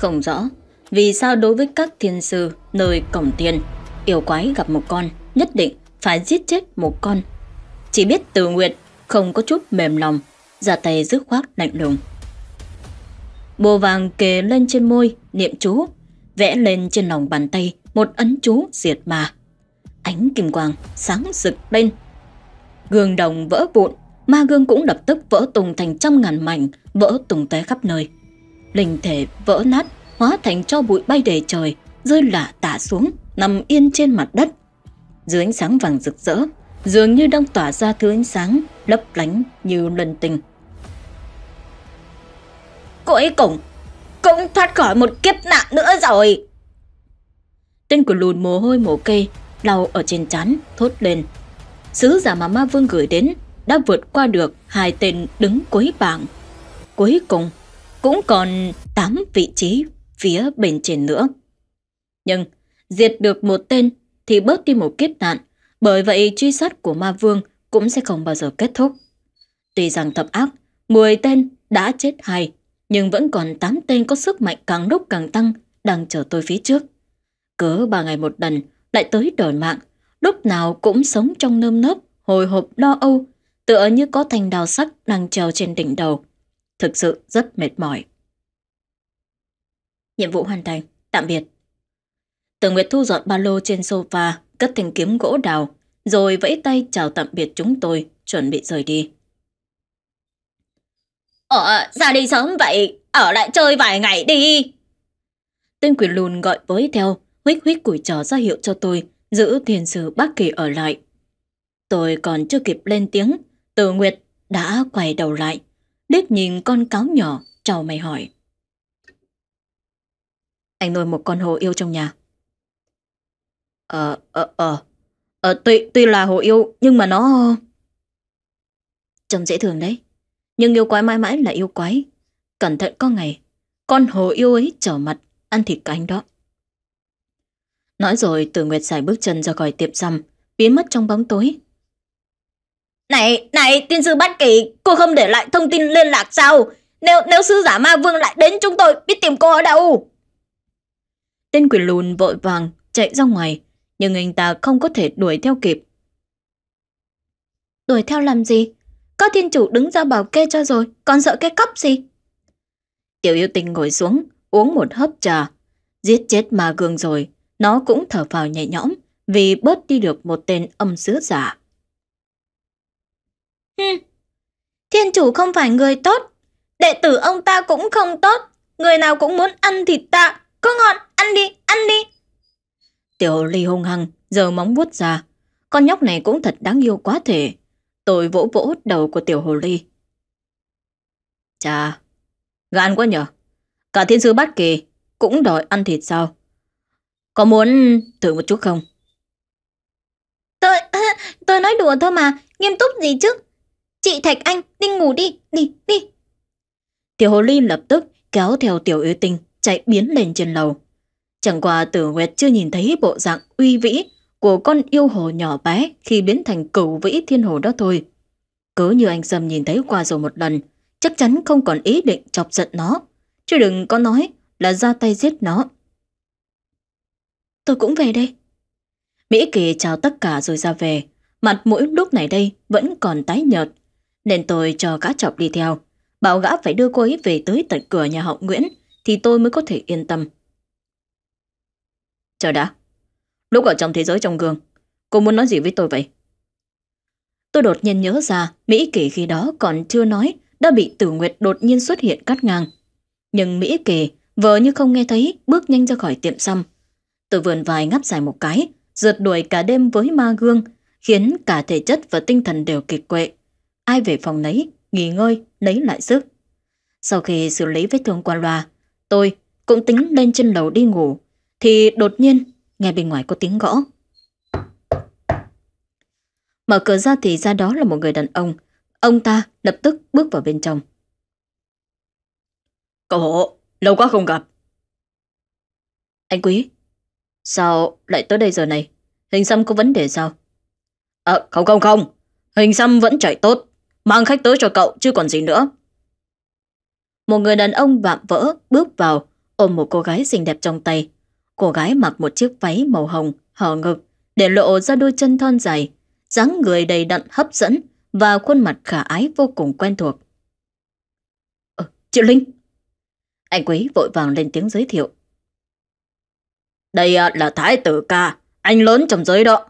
Không rõ, vì sao đối với các thiên sư nơi cổng tiền, yêu quái gặp một con nhất định phải giết chết một con. Chỉ biết Từ nguyện không có chút mềm lòng, ra tay dứt khoát lạnh lùng. Bồ vàng kề lên trên môi, niệm chú, vẽ lên trên lòng bàn tay một ấn chú diệt mà. Ánh kim quang sáng rực lên. Gương đồng vỡ vụn, ma gương cũng lập tức vỡ tung thành trăm ngàn mảnh, vỡ tung té khắp nơi linh thể vỡ nát, hóa thành cho bụi bay đầy trời, rơi lạ tả xuống, nằm yên trên mặt đất. Dưới ánh sáng vàng rực rỡ, dường như đang tỏa ra thứ ánh sáng lấp lánh như lần tình. Cô ấy cũng, cũng thoát khỏi một kiếp nạn nữa rồi. Tên của lùn mồ hôi mồ kê, lau ở trên chán, thốt lên. Sứ giả mà ma vương gửi đến đã vượt qua được hai tên đứng cuối bảng. Cuối cùng, cũng còn 8 vị trí phía bên trên nữa. Nhưng diệt được một tên thì bớt đi một kiếp nạn, bởi vậy truy sát của ma vương cũng sẽ không bao giờ kết thúc. Tuy rằng thập ác, 10 tên đã chết hai, nhưng vẫn còn 8 tên có sức mạnh càng lúc càng tăng đang chờ tôi phía trước. Cứ ba ngày một lần lại tới đòi mạng, lúc nào cũng sống trong nơm nớp, hồi hộp lo âu, tựa như có thành đào sắc đang treo trên đỉnh đầu thực sự rất mệt mỏi. Nhiệm vụ hoàn thành, tạm biệt. từ Nguyệt thu dọn ba lô trên sofa, cất thanh kiếm gỗ đào, rồi vẫy tay chào tạm biệt chúng tôi, chuẩn bị rời đi. Ờ, ra đi sớm vậy, ở lại chơi vài ngày đi. Tên quỷ lùn gọi với theo, huých huých củi trò ra hiệu cho tôi, giữ thiền sư bác kỳ ở lại. Tôi còn chưa kịp lên tiếng, Từ Nguyệt đã quay đầu lại, liếc nhìn con cáo nhỏ, chào mày hỏi. Anh nuôi một con hồ yêu trong nhà. Ờ, ờ, ờ. Ờ, tuy, tuy là hồ yêu, nhưng mà nó... Trông dễ thường đấy. Nhưng yêu quái mãi mãi là yêu quái. Cẩn thận có ngày, con hồ yêu ấy trở mặt, ăn thịt anh đó. Nói rồi, Tử Nguyệt giải bước chân ra khỏi tiệm xăm, biến mất trong bóng tối, này, này, tiên sư bất kỳ, cô không để lại thông tin liên lạc sao? Nếu nếu sư giả ma vương lại đến chúng tôi biết tìm cô ở đâu? Tên quỷ lùn vội vàng chạy ra ngoài, nhưng anh ta không có thể đuổi theo kịp. Đuổi theo làm gì? Có thiên chủ đứng ra bảo kê cho rồi, còn sợ cái cấp gì? Tiểu yêu tình ngồi xuống, uống một hớp trà. Giết chết ma gương rồi, nó cũng thở vào nhẹ nhõm vì bớt đi được một tên âm sứ giả. Ừ. Thiên chủ không phải người tốt, đệ tử ông ta cũng không tốt, người nào cũng muốn ăn thịt ta, có ngon ăn đi, ăn đi. Tiểu ly hung hăng, giờ móng vuốt ra, con nhóc này cũng thật đáng yêu quá thể. Tôi vỗ vỗ đầu của tiểu hồ ly. Chà, gan quá nhở, cả thiên sư bát kỳ cũng đòi ăn thịt sao? Có muốn thử một chút không? Tôi tôi nói đùa thôi mà, nghiêm túc gì chứ? Chị Thạch Anh, đi ngủ đi, đi, đi. Tiểu hồ ly lập tức kéo theo tiểu yêu tinh chạy biến lên trên lầu. Chẳng qua tử Nguyệt chưa nhìn thấy bộ dạng uy vĩ của con yêu hồ nhỏ bé khi biến thành cửu vĩ thiên hồ đó thôi. Cứ như anh Sâm nhìn thấy qua rồi một lần, chắc chắn không còn ý định chọc giận nó. Chứ đừng có nói là ra tay giết nó. Tôi cũng về đây. Mỹ Kỳ chào tất cả rồi ra về. Mặt mũi lúc này đây vẫn còn tái nhợt, nên tôi cho cá chọc đi theo. Bảo gã phải đưa cô ấy về tới tận cửa nhà họ Nguyễn thì tôi mới có thể yên tâm. Chờ đã. Lúc ở trong thế giới trong gương, cô muốn nói gì với tôi vậy? Tôi đột nhiên nhớ ra Mỹ Kỳ khi đó còn chưa nói đã bị Tử Nguyệt đột nhiên xuất hiện cắt ngang. Nhưng Mỹ Kỳ vờ như không nghe thấy bước nhanh ra khỏi tiệm xăm. Tôi vườn vài ngáp dài một cái, rượt đuổi cả đêm với ma gương khiến cả thể chất và tinh thần đều kiệt quệ ai về phòng nấy, nghỉ ngơi, lấy lại sức. Sau khi xử lý vết thương qua loa, tôi cũng tính lên trên lầu đi ngủ, thì đột nhiên nghe bên ngoài có tiếng gõ. Mở cửa ra thì ra đó là một người đàn ông, ông ta lập tức bước vào bên trong. Cậu hộ, lâu quá không gặp. Anh Quý, sao lại tới đây giờ này? Hình xăm có vấn đề sao? Ờ, à, không không không, hình xăm vẫn chạy tốt mang khách tới cho cậu chứ còn gì nữa. Một người đàn ông vạm vỡ bước vào, ôm một cô gái xinh đẹp trong tay. Cô gái mặc một chiếc váy màu hồng, hở ngực, để lộ ra đôi chân thon dài, dáng người đầy đặn hấp dẫn và khuôn mặt khả ái vô cùng quen thuộc. Ờ, Triệu Linh! Anh quý vội vàng lên tiếng giới thiệu. Đây à, là Thái Tử Ca, anh lớn trong giới đó.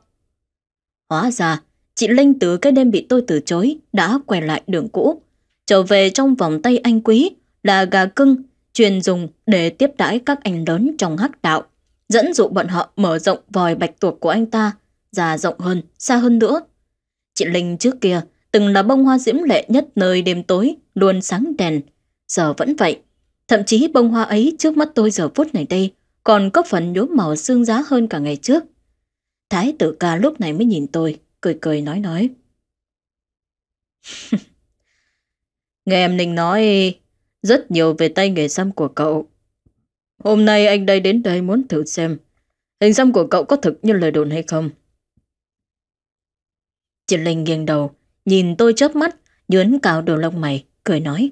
Hóa ra, chị Linh từ cái đêm bị tôi từ chối đã quay lại đường cũ. Trở về trong vòng tay anh quý là gà cưng, truyền dùng để tiếp đãi các anh lớn trong hắc đạo, dẫn dụ bọn họ mở rộng vòi bạch tuộc của anh ta, ra rộng hơn, xa hơn nữa. Chị Linh trước kia từng là bông hoa diễm lệ nhất nơi đêm tối, luôn sáng đèn. Giờ vẫn vậy. Thậm chí bông hoa ấy trước mắt tôi giờ phút này đây còn có phần nhốm màu xương giá hơn cả ngày trước. Thái tử ca lúc này mới nhìn tôi, cười cười nói nói. Nghe em Ninh nói rất nhiều về tay nghề xăm của cậu. Hôm nay anh đây đến đây muốn thử xem hình xăm của cậu có thực như lời đồn hay không. chị Linh nghiêng đầu, nhìn tôi chớp mắt, nhướn cào đầu lông mày, cười nói.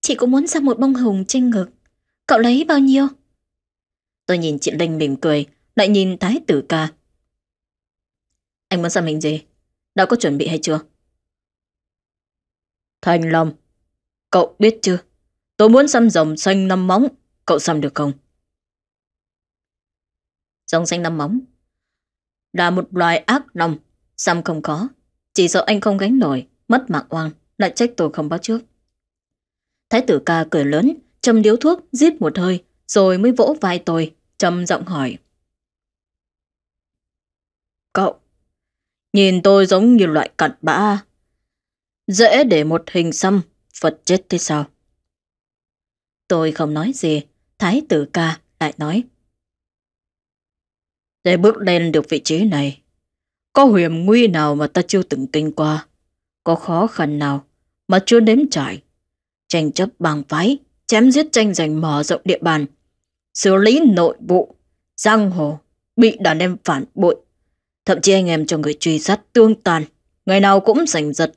Chị cũng muốn xăm một bông hồng trên ngực. Cậu lấy bao nhiêu? Tôi nhìn chị Linh mỉm cười, lại nhìn Thái Tử Ca, anh muốn xăm hình gì? Đã có chuẩn bị hay chưa? Thành Long, cậu biết chưa? Tôi muốn xăm rồng xanh năm móng, cậu xăm được không? Rồng xanh năm móng là một loài ác lòng, xăm không có. Chỉ sợ anh không gánh nổi, mất mạng oan, lại trách tôi không báo trước. Thái tử ca cười lớn, châm điếu thuốc, giết một hơi, rồi mới vỗ vai tôi, trầm giọng hỏi. Cậu, Nhìn tôi giống như loại cặn bã. Dễ để một hình xăm, Phật chết thế sao? Tôi không nói gì, Thái tử ca lại nói. Để bước lên được vị trí này, có hiểm nguy nào mà ta chưa từng kinh qua? Có khó khăn nào mà chưa nếm trải? Tranh chấp bang phái, chém giết tranh giành mở rộng địa bàn, xử lý nội vụ, giang hồ, bị đàn em phản bội, Thậm chí anh em cho người truy sát tương tàn, ngày nào cũng giành giật.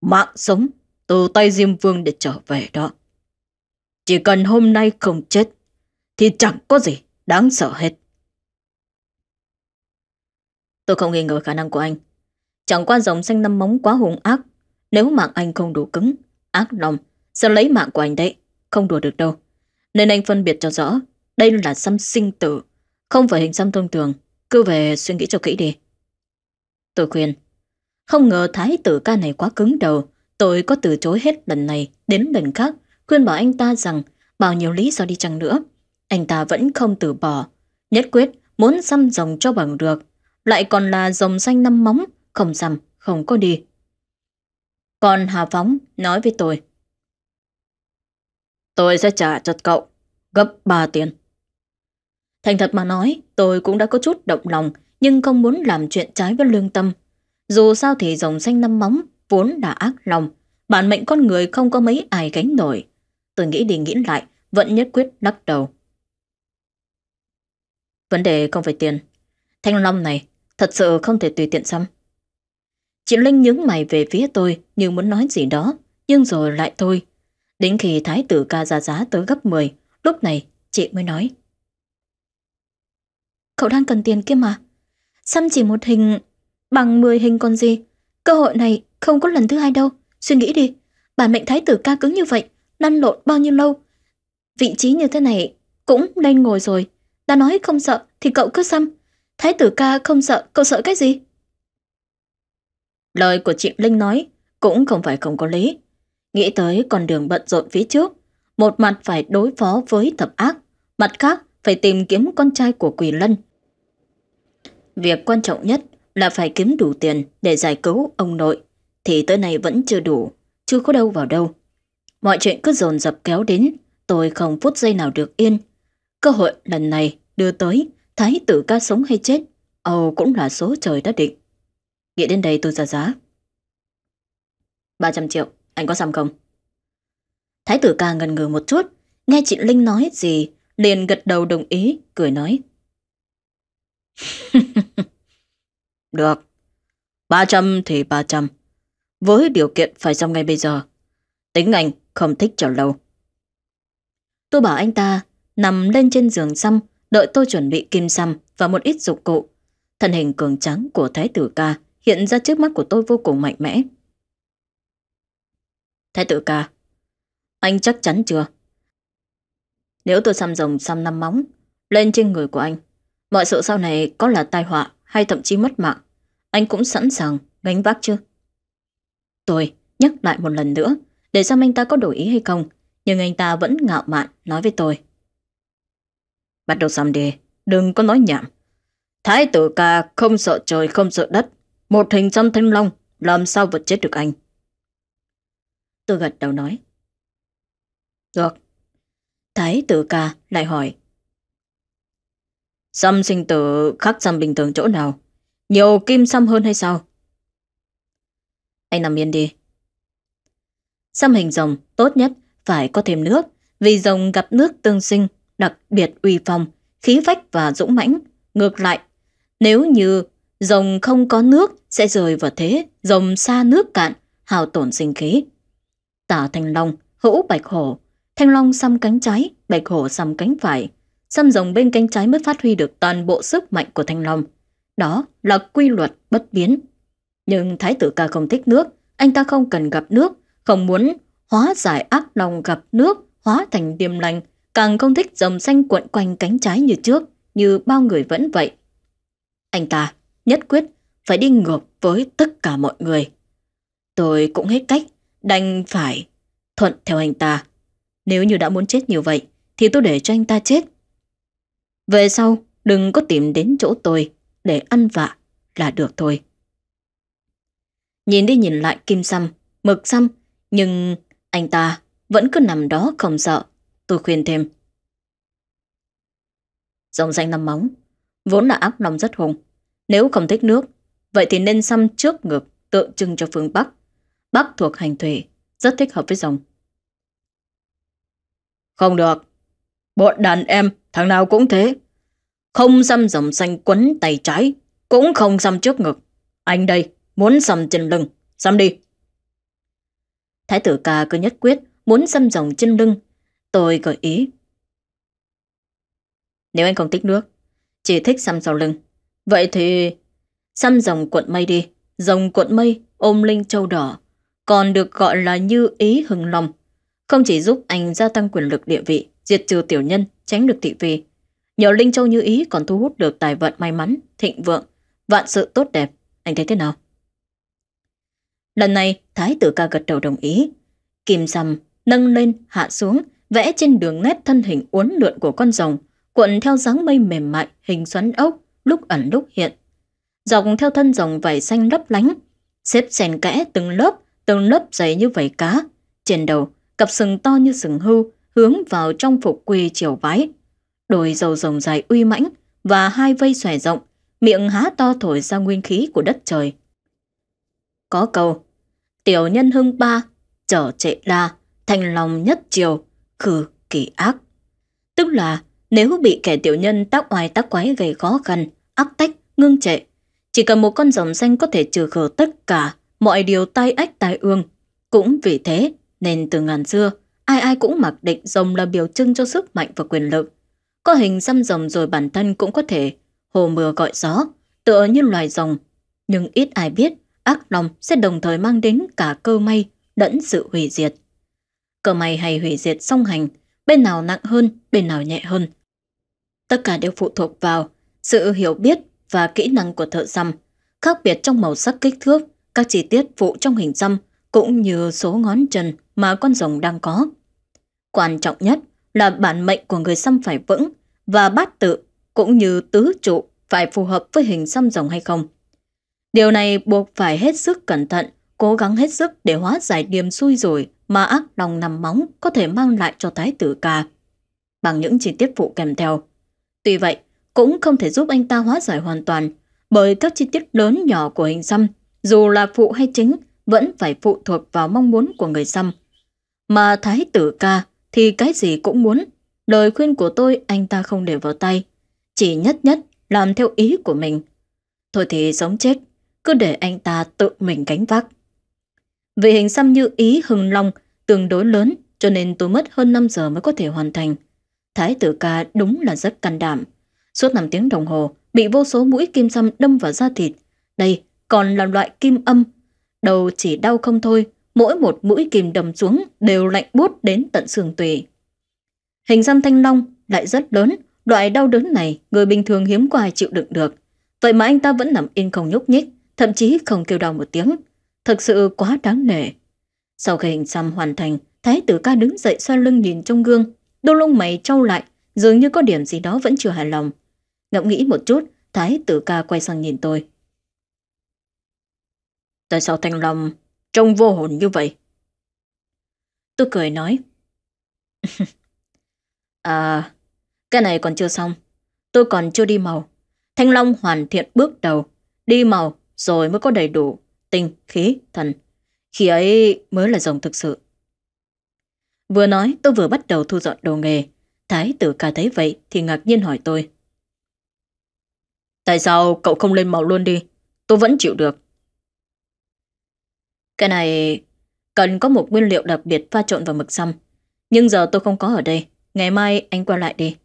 Mạng sống từ tay Diêm Vương để trở về đó. Chỉ cần hôm nay không chết, thì chẳng có gì đáng sợ hết. Tôi không nghi ngờ khả năng của anh. Chẳng qua dòng xanh năm móng quá hung ác. Nếu mạng anh không đủ cứng, ác lòng, sẽ lấy mạng của anh đấy. Không đùa được đâu. Nên anh phân biệt cho rõ, đây là xăm sinh tử, không phải hình xăm thông thường cứ về suy nghĩ cho kỹ đi. Tôi khuyên. Không ngờ thái tử ca này quá cứng đầu. Tôi có từ chối hết lần này đến lần khác. Khuyên bảo anh ta rằng bao nhiêu lý do đi chăng nữa. Anh ta vẫn không từ bỏ. Nhất quyết muốn xăm rồng cho bằng được. Lại còn là rồng xanh năm móng. Không xăm, không có đi. Còn Hà Phóng nói với tôi. Tôi sẽ trả cho cậu gấp 3 tiền. Thành thật mà nói, tôi cũng đã có chút động lòng, nhưng không muốn làm chuyện trái với lương tâm. Dù sao thì dòng xanh năm móng, vốn đã ác lòng, bản mệnh con người không có mấy ai gánh nổi. Tôi nghĩ đi nghĩ lại, vẫn nhất quyết lắc đầu. Vấn đề không phải tiền. Thanh Long này, thật sự không thể tùy tiện xăm. Chị Linh nhướng mày về phía tôi như muốn nói gì đó, nhưng rồi lại thôi. Đến khi thái tử ca ra giá tới gấp 10, lúc này chị mới nói. Cậu đang cần tiền kia mà. Xăm chỉ một hình bằng 10 hình còn gì. Cơ hội này không có lần thứ hai đâu. Suy nghĩ đi, bản mệnh thái tử ca cứng như vậy, lăn lộn bao nhiêu lâu. Vị trí như thế này cũng nên ngồi rồi. Đã nói không sợ thì cậu cứ xăm. Thái tử ca không sợ, cậu sợ cái gì? Lời của chị Linh nói cũng không phải không có lý. Nghĩ tới con đường bận rộn phía trước, một mặt phải đối phó với thập ác, mặt khác phải tìm kiếm con trai của Quỳ Lân. Việc quan trọng nhất là phải kiếm đủ tiền để giải cứu ông nội, thì tới nay vẫn chưa đủ, chưa có đâu vào đâu. Mọi chuyện cứ dồn dập kéo đến, tôi không phút giây nào được yên. Cơ hội lần này đưa tới, thái tử ca sống hay chết, Âu cũng là số trời đã định. Nghĩ đến đây tôi ra giá. 300 triệu, anh có xăm không? Thái tử ca ngần ngừ một chút, nghe chị Linh nói gì liền gật đầu đồng ý, cười nói. Được, 300 thì 300, với điều kiện phải xong ngay bây giờ. Tính anh không thích chờ lâu. Tôi bảo anh ta nằm lên trên giường xăm, đợi tôi chuẩn bị kim xăm và một ít dụng cụ. Thân hình cường trắng của thái tử ca hiện ra trước mắt của tôi vô cùng mạnh mẽ. Thái tử ca, anh chắc chắn chưa? Nếu tôi xăm rồng xăm năm móng Lên trên người của anh Mọi sự sau này có là tai họa Hay thậm chí mất mạng Anh cũng sẵn sàng gánh vác chưa Tôi nhắc lại một lần nữa Để xem anh ta có đổi ý hay không Nhưng anh ta vẫn ngạo mạn nói với tôi Bắt đầu xăm đi Đừng có nói nhảm Thái tử ca không sợ trời không sợ đất Một hình xăm thanh long Làm sao vượt chết được anh Tôi gật đầu nói Được Thái tử ca lại hỏi. Xăm sinh tử khác xăm bình thường chỗ nào? Nhiều kim xăm hơn hay sao? Anh nằm yên đi. Xăm hình rồng tốt nhất phải có thêm nước, vì rồng gặp nước tương sinh, đặc biệt uy phong, khí vách và dũng mãnh. Ngược lại, nếu như rồng không có nước sẽ rời vào thế rồng xa nước cạn, hào tổn sinh khí. Tả Thành Long, Hữu Bạch Hổ Thanh long xăm cánh trái, bạch hổ xăm cánh phải. Xăm rồng bên cánh trái mới phát huy được toàn bộ sức mạnh của thanh long. Đó là quy luật bất biến. Nhưng thái tử ca không thích nước, anh ta không cần gặp nước, không muốn hóa giải ác lòng gặp nước, hóa thành điềm lành, càng không thích rồng xanh cuộn quanh cánh trái như trước, như bao người vẫn vậy. Anh ta nhất quyết phải đi ngược với tất cả mọi người. Tôi cũng hết cách, đành phải thuận theo anh ta. Nếu như đã muốn chết như vậy Thì tôi để cho anh ta chết Về sau đừng có tìm đến chỗ tôi Để ăn vạ là được thôi Nhìn đi nhìn lại kim xăm Mực xăm Nhưng anh ta vẫn cứ nằm đó không sợ Tôi khuyên thêm Dòng danh nằm móng Vốn là ác lòng rất hùng Nếu không thích nước Vậy thì nên xăm trước ngực tượng trưng cho phương Bắc Bắc thuộc hành thủy Rất thích hợp với dòng không được. Bọn đàn em, thằng nào cũng thế. Không xăm dòng xanh quấn tay trái, cũng không xăm trước ngực. Anh đây, muốn xăm trên lưng, xăm đi. Thái tử ca cứ nhất quyết muốn xăm dòng trên lưng. Tôi gợi ý. Nếu anh không thích nước, chỉ thích xăm sau lưng. Vậy thì xăm dòng cuộn mây đi. Dòng cuộn mây ôm linh châu đỏ, còn được gọi là như ý hừng lòng. Không chỉ giúp anh gia tăng quyền lực địa vị, diệt trừ tiểu nhân, tránh được thị phi. Nhờ Linh Châu như ý còn thu hút được tài vận may mắn, thịnh vượng, vạn sự tốt đẹp. Anh thấy thế nào? Lần này, Thái tử ca gật đầu đồng ý. Kim sầm, nâng lên, hạ xuống, vẽ trên đường nét thân hình uốn lượn của con rồng, cuộn theo dáng mây mềm mại, hình xoắn ốc, lúc ẩn lúc hiện. Dọc theo thân rồng vảy xanh lấp lánh, xếp xèn kẽ từng lớp, từng lớp dày như vảy cá. Trên đầu, cặp sừng to như sừng hưu, hướng vào trong phục quy chiều vái Đôi dầu rồng dài uy mãnh và hai vây xòe rộng, miệng há to thổi ra nguyên khí của đất trời. Có câu, tiểu nhân hưng ba, trở trệ đa, thành lòng nhất chiều, khử kỳ ác. Tức là nếu bị kẻ tiểu nhân tác oai tác quái gây khó khăn, ác tách, ngưng trệ, chỉ cần một con rồng xanh có thể trừ khử tất cả mọi điều tai ách tai ương. Cũng vì thế nên từ ngàn xưa, ai ai cũng mặc định rồng là biểu trưng cho sức mạnh và quyền lực. Có hình xăm rồng rồi bản thân cũng có thể hồ mưa gọi gió, tựa như loài rồng. Nhưng ít ai biết, ác lòng sẽ đồng thời mang đến cả cơ may lẫn sự hủy diệt. Cơ may hay hủy diệt song hành, bên nào nặng hơn, bên nào nhẹ hơn. Tất cả đều phụ thuộc vào sự hiểu biết và kỹ năng của thợ xăm, khác biệt trong màu sắc kích thước, các chi tiết phụ trong hình xăm cũng như số ngón chân mà con rồng đang có. Quan trọng nhất là bản mệnh của người xăm phải vững và bát tự cũng như tứ trụ phải phù hợp với hình xăm rồng hay không. Điều này buộc phải hết sức cẩn thận, cố gắng hết sức để hóa giải điểm xui rồi mà ác lòng nằm móng có thể mang lại cho thái tử ca. Bằng những chi tiết phụ kèm theo. Tuy vậy, cũng không thể giúp anh ta hóa giải hoàn toàn, bởi các chi tiết lớn nhỏ của hình xăm, dù là phụ hay chính, vẫn phải phụ thuộc vào mong muốn của người xăm. Mà thái tử ca thì cái gì cũng muốn. Lời khuyên của tôi anh ta không để vào tay. Chỉ nhất nhất làm theo ý của mình. Thôi thì sống chết, cứ để anh ta tự mình gánh vác. Vì hình xăm như ý hưng long tương đối lớn cho nên tôi mất hơn 5 giờ mới có thể hoàn thành. Thái tử ca đúng là rất can đảm. Suốt 5 tiếng đồng hồ, bị vô số mũi kim xăm đâm vào da thịt. Đây còn là loại kim âm. Đầu chỉ đau không thôi, mỗi một mũi kìm đầm xuống đều lạnh bút đến tận xương tủy. Hình xăm thanh long lại rất lớn, loại đau đớn này người bình thường hiếm qua chịu đựng được. Vậy mà anh ta vẫn nằm yên không nhúc nhích, thậm chí không kêu đau một tiếng. Thật sự quá đáng nể. Sau khi hình xăm hoàn thành, Thái tử ca đứng dậy xoay lưng nhìn trong gương, đôi lông mày trâu lại, dường như có điểm gì đó vẫn chưa hài lòng. Ngẫm nghĩ một chút, Thái tử ca quay sang nhìn tôi. Tại sao Thanh Long trông vô hồn như vậy. Tôi cười nói. à, cái này còn chưa xong. Tôi còn chưa đi màu. Thanh Long hoàn thiện bước đầu. Đi màu rồi mới có đầy đủ tinh, khí, thần. Khi ấy mới là rồng thực sự. Vừa nói tôi vừa bắt đầu thu dọn đồ nghề. Thái tử ca thấy vậy thì ngạc nhiên hỏi tôi. Tại sao cậu không lên màu luôn đi? Tôi vẫn chịu được. Cái này cần có một nguyên liệu đặc biệt pha trộn vào mực xăm. Nhưng giờ tôi không có ở đây, ngày mai anh qua lại đi.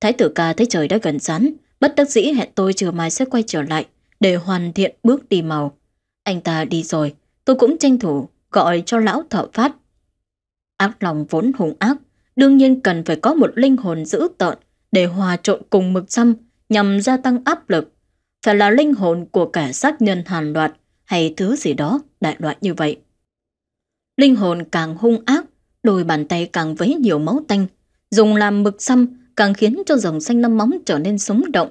Thái tử ca thấy trời đã gần rắn, bất đắc dĩ hẹn tôi chiều mai sẽ quay trở lại để hoàn thiện bước đi màu. Anh ta đi rồi, tôi cũng tranh thủ gọi cho lão thợ phát. Ác lòng vốn hùng ác, đương nhiên cần phải có một linh hồn dữ tợn để hòa trộn cùng mực xăm nhằm gia tăng áp lực. Phải là linh hồn của cả sát nhân hàn loạt, hay thứ gì đó đại loại như vậy. Linh hồn càng hung ác, đôi bàn tay càng vấy nhiều máu tanh, dùng làm mực xăm càng khiến cho dòng xanh năm móng trở nên sống động.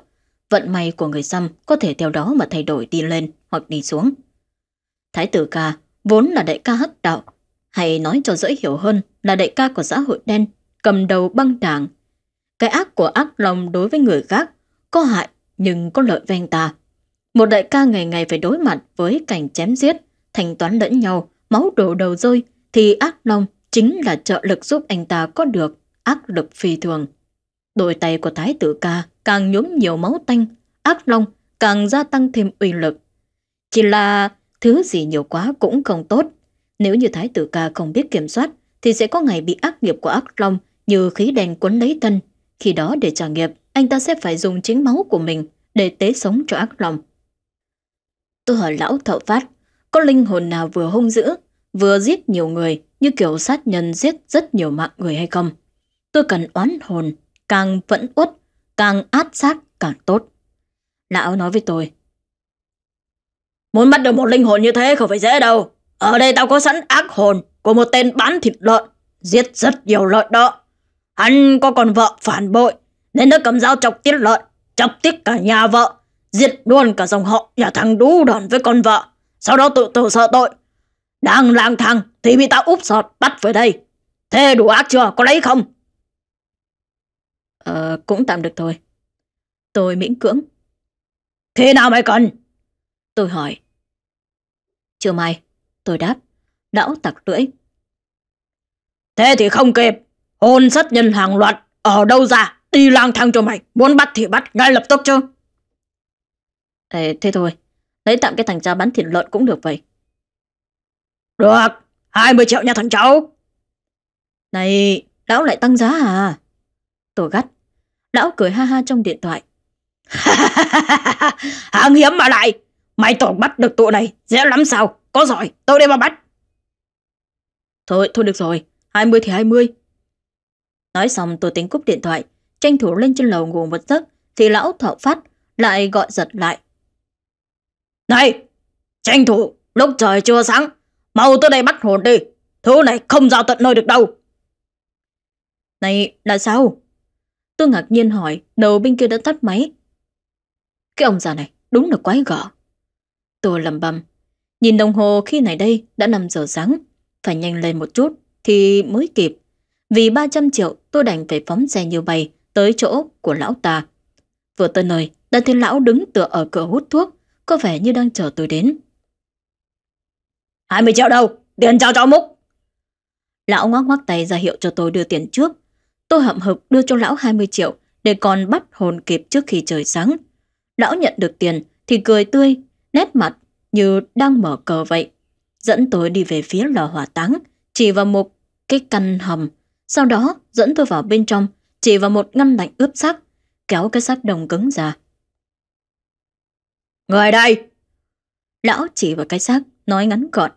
Vận may của người xăm có thể theo đó mà thay đổi đi lên hoặc đi xuống. Thái tử ca vốn là đại ca hắc đạo, hay nói cho dễ hiểu hơn là đại ca của xã hội đen, cầm đầu băng đảng. Cái ác của ác lòng đối với người khác có hại nhưng có lợi với anh ta. Một đại ca ngày ngày phải đối mặt với cảnh chém giết, thanh toán lẫn nhau, máu đổ đầu rơi, thì ác long chính là trợ lực giúp anh ta có được ác lực phi thường. Đôi tay của thái tử ca càng nhốm nhiều máu tanh, ác long càng gia tăng thêm uy lực. Chỉ là thứ gì nhiều quá cũng không tốt. Nếu như thái tử ca không biết kiểm soát, thì sẽ có ngày bị ác nghiệp của ác long như khí đèn cuốn lấy thân. Khi đó để trả nghiệp, anh ta sẽ phải dùng chính máu của mình để tế sống cho ác long tôi hỏi lão thợ phát, có linh hồn nào vừa hung dữ, vừa giết nhiều người như kiểu sát nhân giết rất nhiều mạng người hay không? Tôi cần oán hồn, càng vẫn uất, càng át sát càng tốt. Lão nói với tôi. Muốn bắt được một linh hồn như thế không phải dễ đâu. Ở đây tao có sẵn ác hồn của một tên bán thịt lợn, giết rất nhiều lợn đó. anh có còn vợ phản bội, nên nó cầm dao chọc tiết lợn, chọc tiết cả nhà vợ, Diệt luôn cả dòng họ nhà thằng đú đòn với con vợ. Sau đó tự tử sợ tội. Đang lang thang thì bị tao úp sọt bắt về đây. Thế đủ ác chưa? Có lấy không? Ờ, cũng tạm được thôi. Tôi miễn cưỡng. Thế nào mày cần? Tôi hỏi. Chưa may, tôi đáp. lão tặc lưỡi. Thế thì không kịp. Hôn sát nhân hàng loạt. Ở đâu ra? Đi lang thang cho mày. Muốn bắt thì bắt ngay lập tức chứ. Thế, thế thôi, lấy tạm cái thằng cha bán thịt lợn cũng được vậy. Được, 20 triệu nha thằng cháu. Này, lão lại tăng giá à? Tôi gắt. Lão cười ha ha trong điện thoại. Hàng hiếm mà lại. Mày tưởng bắt được tụi này, dễ lắm sao? Có giỏi, tôi đi mà bắt. Thôi, thôi được rồi, 20 thì 20. Nói xong tôi tính cúp điện thoại, tranh thủ lên trên lầu ngủ một giấc, thì lão thợ phát lại gọi giật lại. Này, tranh thủ, lúc trời chưa sáng, mau tới đây bắt hồn đi, thứ này không giao tận nơi được đâu. Này, là sao? Tôi ngạc nhiên hỏi, đầu bên kia đã tắt máy. Cái ông già này đúng là quái gở. Tôi lầm bầm, nhìn đồng hồ khi này đây đã 5 giờ sáng, phải nhanh lên một chút thì mới kịp. Vì 300 triệu tôi đành phải phóng xe như bay tới chỗ của lão ta. Vừa tới nơi, đã thấy lão đứng tựa ở cửa hút thuốc, có vẻ như đang chờ tôi đến. 20 triệu đâu, tiền cho cho múc. Lão ngoắc ngoắc tay ra hiệu cho tôi đưa tiền trước. Tôi hậm hực đưa cho lão 20 triệu để còn bắt hồn kịp trước khi trời sáng. Lão nhận được tiền thì cười tươi, nét mặt như đang mở cờ vậy. Dẫn tôi đi về phía lò hỏa táng, chỉ vào một cái căn hầm. Sau đó dẫn tôi vào bên trong, chỉ vào một ngăn lạnh ướp xác, kéo cái xác đồng cứng ra. Người đây! Lão chỉ vào cái xác, nói ngắn gọn.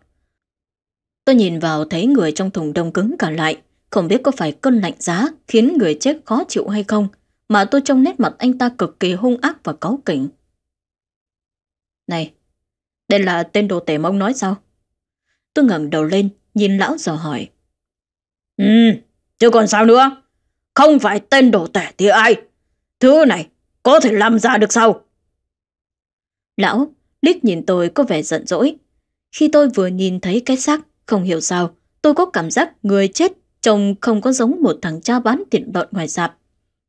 Tôi nhìn vào thấy người trong thùng đông cứng cả lại, không biết có phải cơn lạnh giá khiến người chết khó chịu hay không, mà tôi trông nét mặt anh ta cực kỳ hung ác và cáu kỉnh. Này, đây là tên đồ tể mông nói sao? Tôi ngẩng đầu lên, nhìn lão dò hỏi. Ừ, chứ còn sao nữa? Không phải tên đồ tể thì ai? Thứ này có thể làm ra được sao? Lão, lít nhìn tôi có vẻ giận dỗi. Khi tôi vừa nhìn thấy cái xác, không hiểu sao, tôi có cảm giác người chết trông không có giống một thằng cha bán thịt lợn ngoài dạp.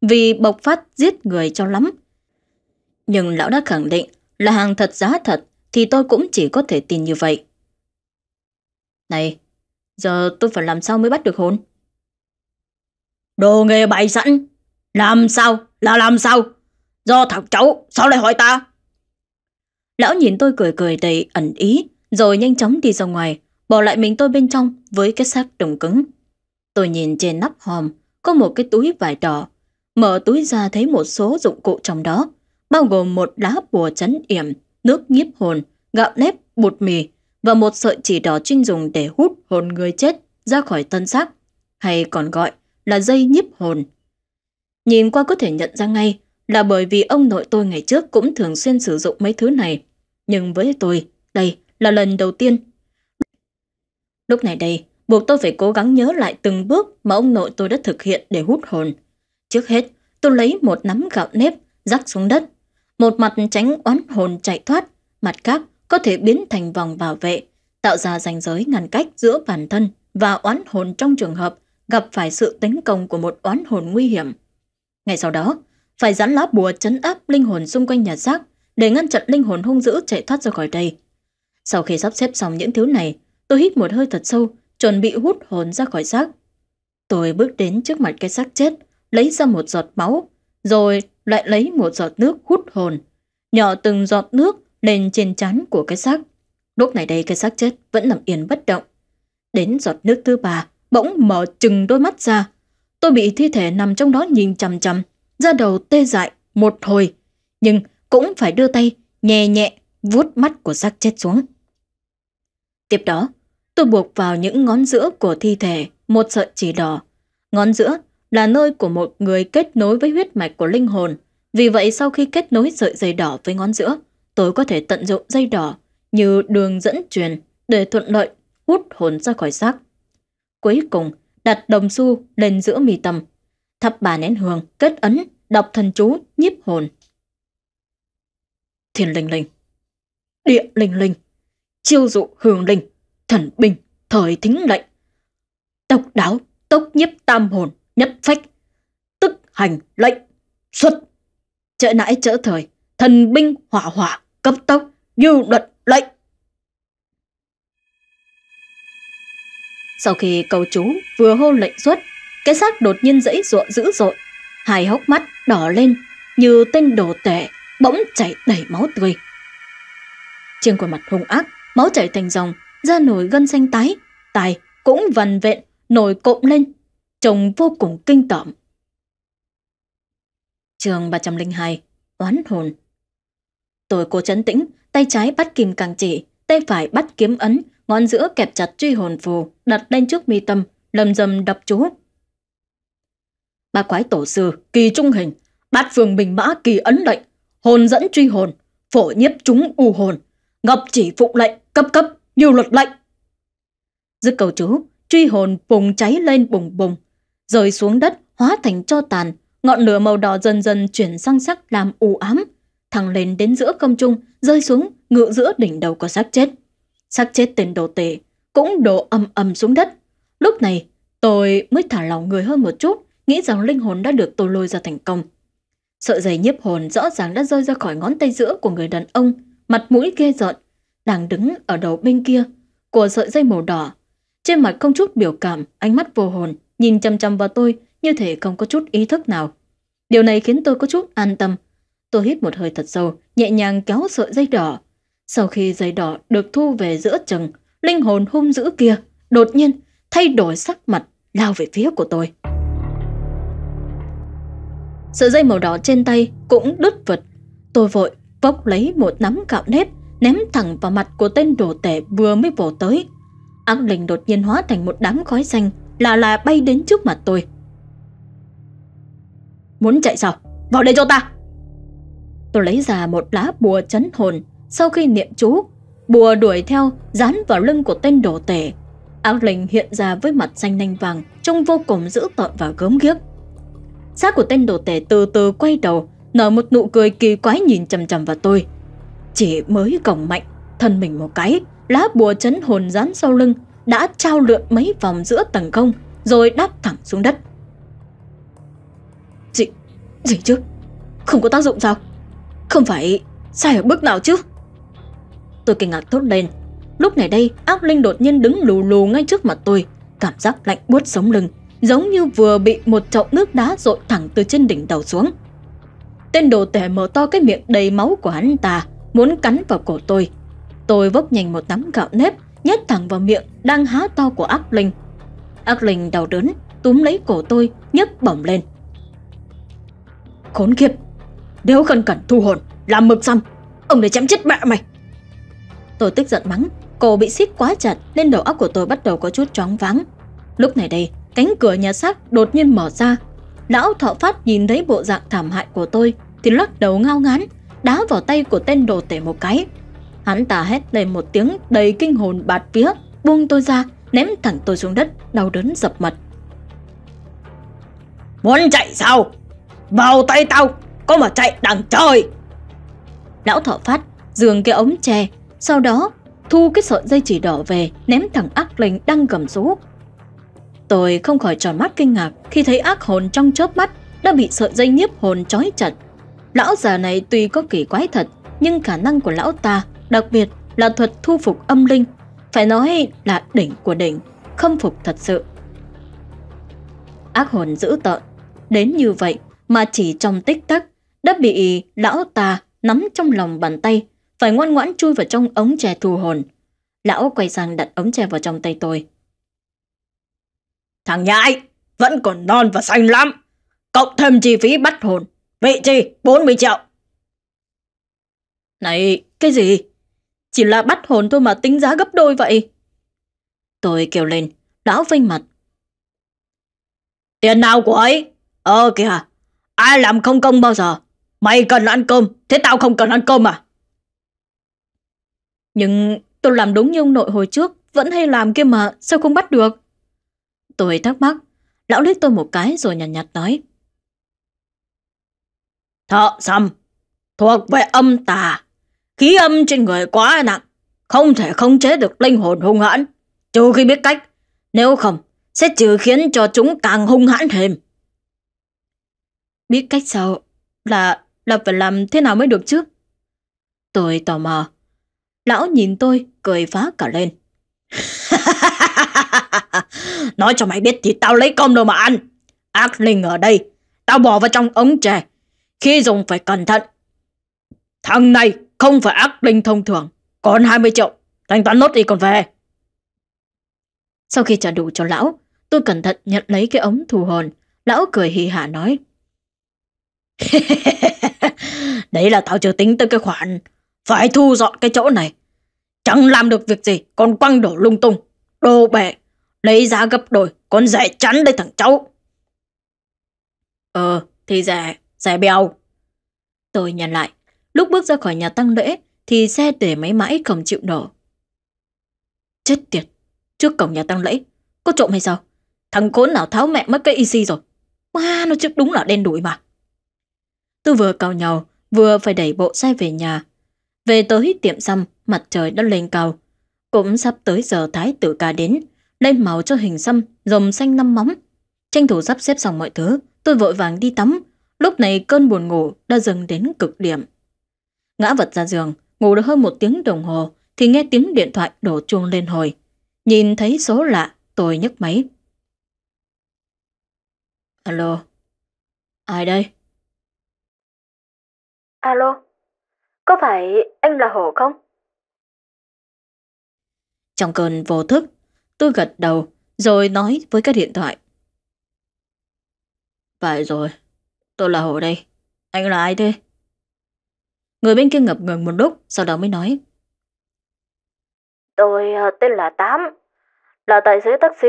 Vì bộc phát giết người cho lắm. Nhưng lão đã khẳng định là hàng thật giá thật thì tôi cũng chỉ có thể tin như vậy. Này, giờ tôi phải làm sao mới bắt được hồn? Đồ nghề bày sẵn, làm sao là làm sao? Do thằng cháu, sao lại hỏi ta? Lão nhìn tôi cười cười đầy ẩn ý, rồi nhanh chóng đi ra ngoài, bỏ lại mình tôi bên trong với cái xác đồng cứng. Tôi nhìn trên nắp hòm, có một cái túi vải đỏ. Mở túi ra thấy một số dụng cụ trong đó, bao gồm một lá bùa chấn yểm, nước nhiếp hồn, gạo nếp, bột mì và một sợi chỉ đỏ chuyên dùng để hút hồn người chết ra khỏi tân xác, hay còn gọi là dây nhiếp hồn. Nhìn qua có thể nhận ra ngay là bởi vì ông nội tôi ngày trước cũng thường xuyên sử dụng mấy thứ này. Nhưng với tôi, đây là lần đầu tiên. Lúc này đây, buộc tôi phải cố gắng nhớ lại từng bước mà ông nội tôi đã thực hiện để hút hồn. Trước hết, tôi lấy một nắm gạo nếp, rắc xuống đất. Một mặt tránh oán hồn chạy thoát, mặt khác có thể biến thành vòng bảo vệ, tạo ra ranh giới ngăn cách giữa bản thân và oán hồn trong trường hợp gặp phải sự tấn công của một oán hồn nguy hiểm. Ngay sau đó, phải dán lá bùa chấn áp linh hồn xung quanh nhà xác để ngăn chặn linh hồn hung dữ chạy thoát ra khỏi đây. Sau khi sắp xếp xong những thứ này, tôi hít một hơi thật sâu, chuẩn bị hút hồn ra khỏi xác. Tôi bước đến trước mặt cái xác chết, lấy ra một giọt máu, rồi lại lấy một giọt nước hút hồn, nhỏ từng giọt nước lên trên chán của cái xác. Lúc này đây cái xác chết vẫn nằm yên bất động. Đến giọt nước thứ ba, bỗng mở chừng đôi mắt ra. Tôi bị thi thể nằm trong đó nhìn chằm chằm, da đầu tê dại một hồi, nhưng cũng phải đưa tay nhẹ nhẹ vuốt mắt của xác chết xuống. Tiếp đó, tôi buộc vào những ngón giữa của thi thể một sợi chỉ đỏ. Ngón giữa là nơi của một người kết nối với huyết mạch của linh hồn. Vì vậy sau khi kết nối sợi dây đỏ với ngón giữa, tôi có thể tận dụng dây đỏ như đường dẫn truyền để thuận lợi hút hồn ra khỏi xác. Cuối cùng, đặt đồng xu lên giữa mì tầm thập bà nén hương, kết ấn, đọc thần chú, nhiếp hồn. Thiên linh linh, địa linh linh, chiêu dụ hương linh, thần binh, thời thính lệnh. tốc đáo, tốc nhiếp tam hồn, nhất phách, tức hành lệnh, xuất. Trợ nãi trợ thời, thần binh hỏa hỏa, cấp tốc, dư luật lệnh. Sau khi cầu chú vừa hô lệnh xuất cái xác đột nhiên dãy ruộng dữ dội, hai hốc mắt đỏ lên như tên đồ tệ bỗng chảy đầy máu tươi. Trên khuôn mặt hung ác, máu chảy thành dòng, da nổi gân xanh tái, tài cũng vằn vện, nổi cộm lên, trông vô cùng kinh tởm. Trường 302, oán hồn. Tôi cố chấn tĩnh, tay trái bắt kim càng chỉ, tay phải bắt kiếm ấn, ngón giữa kẹp chặt truy hồn phù, đặt lên trước mi tâm, lầm rầm đập chú, Ba quái tổ sư, kỳ trung hình, bát phường bình mã kỳ ấn lệnh, hồn dẫn truy hồn, phổ nhiếp chúng u hồn, ngọc chỉ phụng lệnh, cấp cấp, nhiều luật lệnh. Dứt cầu chú, truy hồn bùng cháy lên bùng bùng, rồi xuống đất hóa thành cho tàn, ngọn lửa màu đỏ dần dần chuyển sang sắc làm u ám, thẳng lên đến giữa không trung, rơi xuống ngự giữa đỉnh đầu của xác chết. Xác chết tên đồ tể cũng đổ ầm ầm xuống đất. Lúc này, tôi mới thả lòng người hơn một chút, nghĩ rằng linh hồn đã được tôi lôi ra thành công. Sợi dây nhiếp hồn rõ ràng đã rơi ra khỏi ngón tay giữa của người đàn ông, mặt mũi ghê giận, đang đứng ở đầu bên kia của sợi dây màu đỏ. Trên mặt không chút biểu cảm, ánh mắt vô hồn, nhìn chăm chăm vào tôi như thể không có chút ý thức nào. Điều này khiến tôi có chút an tâm. Tôi hít một hơi thật sâu, nhẹ nhàng kéo sợi dây đỏ. Sau khi dây đỏ được thu về giữa chừng, linh hồn hung dữ kia đột nhiên thay đổi sắc mặt lao về phía của tôi. Sợi dây màu đỏ trên tay cũng đứt vật. Tôi vội vốc lấy một nắm gạo nếp ném thẳng vào mặt của tên đồ tể vừa mới vồ tới. Ác linh đột nhiên hóa thành một đám khói xanh là là bay đến trước mặt tôi. Muốn chạy sao? Vào đây cho ta! Tôi lấy ra một lá bùa chấn hồn sau khi niệm chú. Bùa đuổi theo, dán vào lưng của tên đồ tể. Ác linh hiện ra với mặt xanh nanh vàng, trông vô cùng dữ tợn và gớm ghiếc. Xác của tên đồ tể từ từ quay đầu, nở một nụ cười kỳ quái nhìn chầm chầm vào tôi. Chỉ mới cổng mạnh, thân mình một cái, lá bùa chấn hồn dán sau lưng, đã trao lượn mấy vòng giữa tầng không, rồi đáp thẳng xuống đất. Gì, gì chứ? Không có tác dụng sao? Không phải sai ở bước nào chứ? Tôi kinh ngạc thốt lên. Lúc này đây, ác linh đột nhiên đứng lù lù ngay trước mặt tôi, cảm giác lạnh buốt sống lưng, giống như vừa bị một chậu nước đá dội thẳng từ trên đỉnh đầu xuống. Tên đồ tể mở to cái miệng đầy máu của hắn ta, muốn cắn vào cổ tôi. Tôi vốc nhanh một tấm gạo nếp, nhét thẳng vào miệng đang há to của ác linh. Ác linh đau đớn, túm lấy cổ tôi, nhấc bổng lên. Khốn kiếp, nếu khẩn cần thu hồn, làm mực xăm, ông để chém chết mẹ mày. Tôi tức giận mắng, cổ bị siết quá chặt nên đầu óc của tôi bắt đầu có chút choáng váng. Lúc này đây, cánh cửa nhà xác đột nhiên mở ra. Lão thọ phát nhìn thấy bộ dạng thảm hại của tôi thì lắc đầu ngao ngán, đá vào tay của tên đồ tể một cái. Hắn ta hét lên một tiếng đầy kinh hồn bạt vía, buông tôi ra, ném thẳng tôi xuống đất, đau đớn dập mật. Muốn chạy sao? Vào tay tao, có mà chạy đằng trời! Lão thọ phát, dường cái ống tre, sau đó thu cái sợi dây chỉ đỏ về, ném thẳng ác linh đang gầm rú, Tôi không khỏi tròn mắt kinh ngạc khi thấy ác hồn trong chớp mắt đã bị sợi dây nhiếp hồn trói chặt. Lão già này tuy có kỳ quái thật, nhưng khả năng của lão ta, đặc biệt là thuật thu phục âm linh, phải nói là đỉnh của đỉnh, khâm phục thật sự. Ác hồn dữ tợn, đến như vậy mà chỉ trong tích tắc đã bị lão ta nắm trong lòng bàn tay, phải ngoan ngoãn chui vào trong ống tre thu hồn. Lão quay sang đặt ống tre vào trong tay tôi, Thằng nhãi, vẫn còn non và xanh lắm. Cộng thêm chi phí bắt hồn, vị chi 40 triệu. Này, cái gì? Chỉ là bắt hồn thôi mà tính giá gấp đôi vậy. Tôi kêu lên, lão vinh mặt. Tiền nào của ấy? Ờ kìa, ai làm không công bao giờ? Mày cần là ăn cơm, thế tao không cần ăn cơm à? Nhưng tôi làm đúng như ông nội hồi trước, vẫn hay làm kia mà, sao không bắt được? Tôi thắc mắc, lão liếc tôi một cái rồi nhàn nhạt, nhạt nói. Thợ xăm, thuộc về âm tà, khí âm trên người quá nặng, không thể khống chế được linh hồn hung hãn, trừ khi biết cách, nếu không sẽ trừ khiến cho chúng càng hung hãn thêm. Biết cách sao là là phải làm thế nào mới được chứ? Tôi tò mò. Lão nhìn tôi cười phá cả lên. Nói cho mày biết thì tao lấy công đâu mà ăn. Ác linh ở đây, tao bỏ vào trong ống tre. Khi dùng phải cẩn thận. Thằng này không phải ác linh thông thường. Còn 20 triệu, thanh toán nốt đi còn về. Sau khi trả đủ cho lão, tôi cẩn thận nhận lấy cái ống thù hồn. Lão cười hì hả nói. Đấy là tao chưa tính tới cái khoản phải thu dọn cái chỗ này. Chẳng làm được việc gì, còn quăng đổ lung tung. Đồ bể, lấy giá gấp đôi, con rẻ chắn đây thằng cháu. Ờ, thì rẻ, rẻ bèo. Tôi nhằn lại, lúc bước ra khỏi nhà tăng lễ thì xe để máy mãi không chịu nổ. Chết tiệt, trước cổng nhà tăng lễ, có trộm hay sao? Thằng khốn nào tháo mẹ mất cái IC rồi. Má nó chứ đúng là đen đủi mà. Tôi vừa cào nhau, vừa phải đẩy bộ xe về nhà. Về tới tiệm xăm, mặt trời đã lên cao, cũng sắp tới giờ thái tử ca đến, lên màu cho hình xăm, rồng xanh năm móng. Tranh thủ sắp xếp xong mọi thứ, tôi vội vàng đi tắm. Lúc này cơn buồn ngủ đã dừng đến cực điểm. Ngã vật ra giường, ngủ được hơn một tiếng đồng hồ, thì nghe tiếng điện thoại đổ chuông lên hồi. Nhìn thấy số lạ, tôi nhấc máy. Alo, ai đây? Alo, có phải anh là hồ không? Trong cơn vô thức, tôi gật đầu rồi nói với cái điện thoại. Phải rồi, tôi là Hồ đây. Anh là ai thế? Người bên kia ngập ngừng một lúc, sau đó mới nói. Tôi ờ, tên là Tám, là tài xế taxi.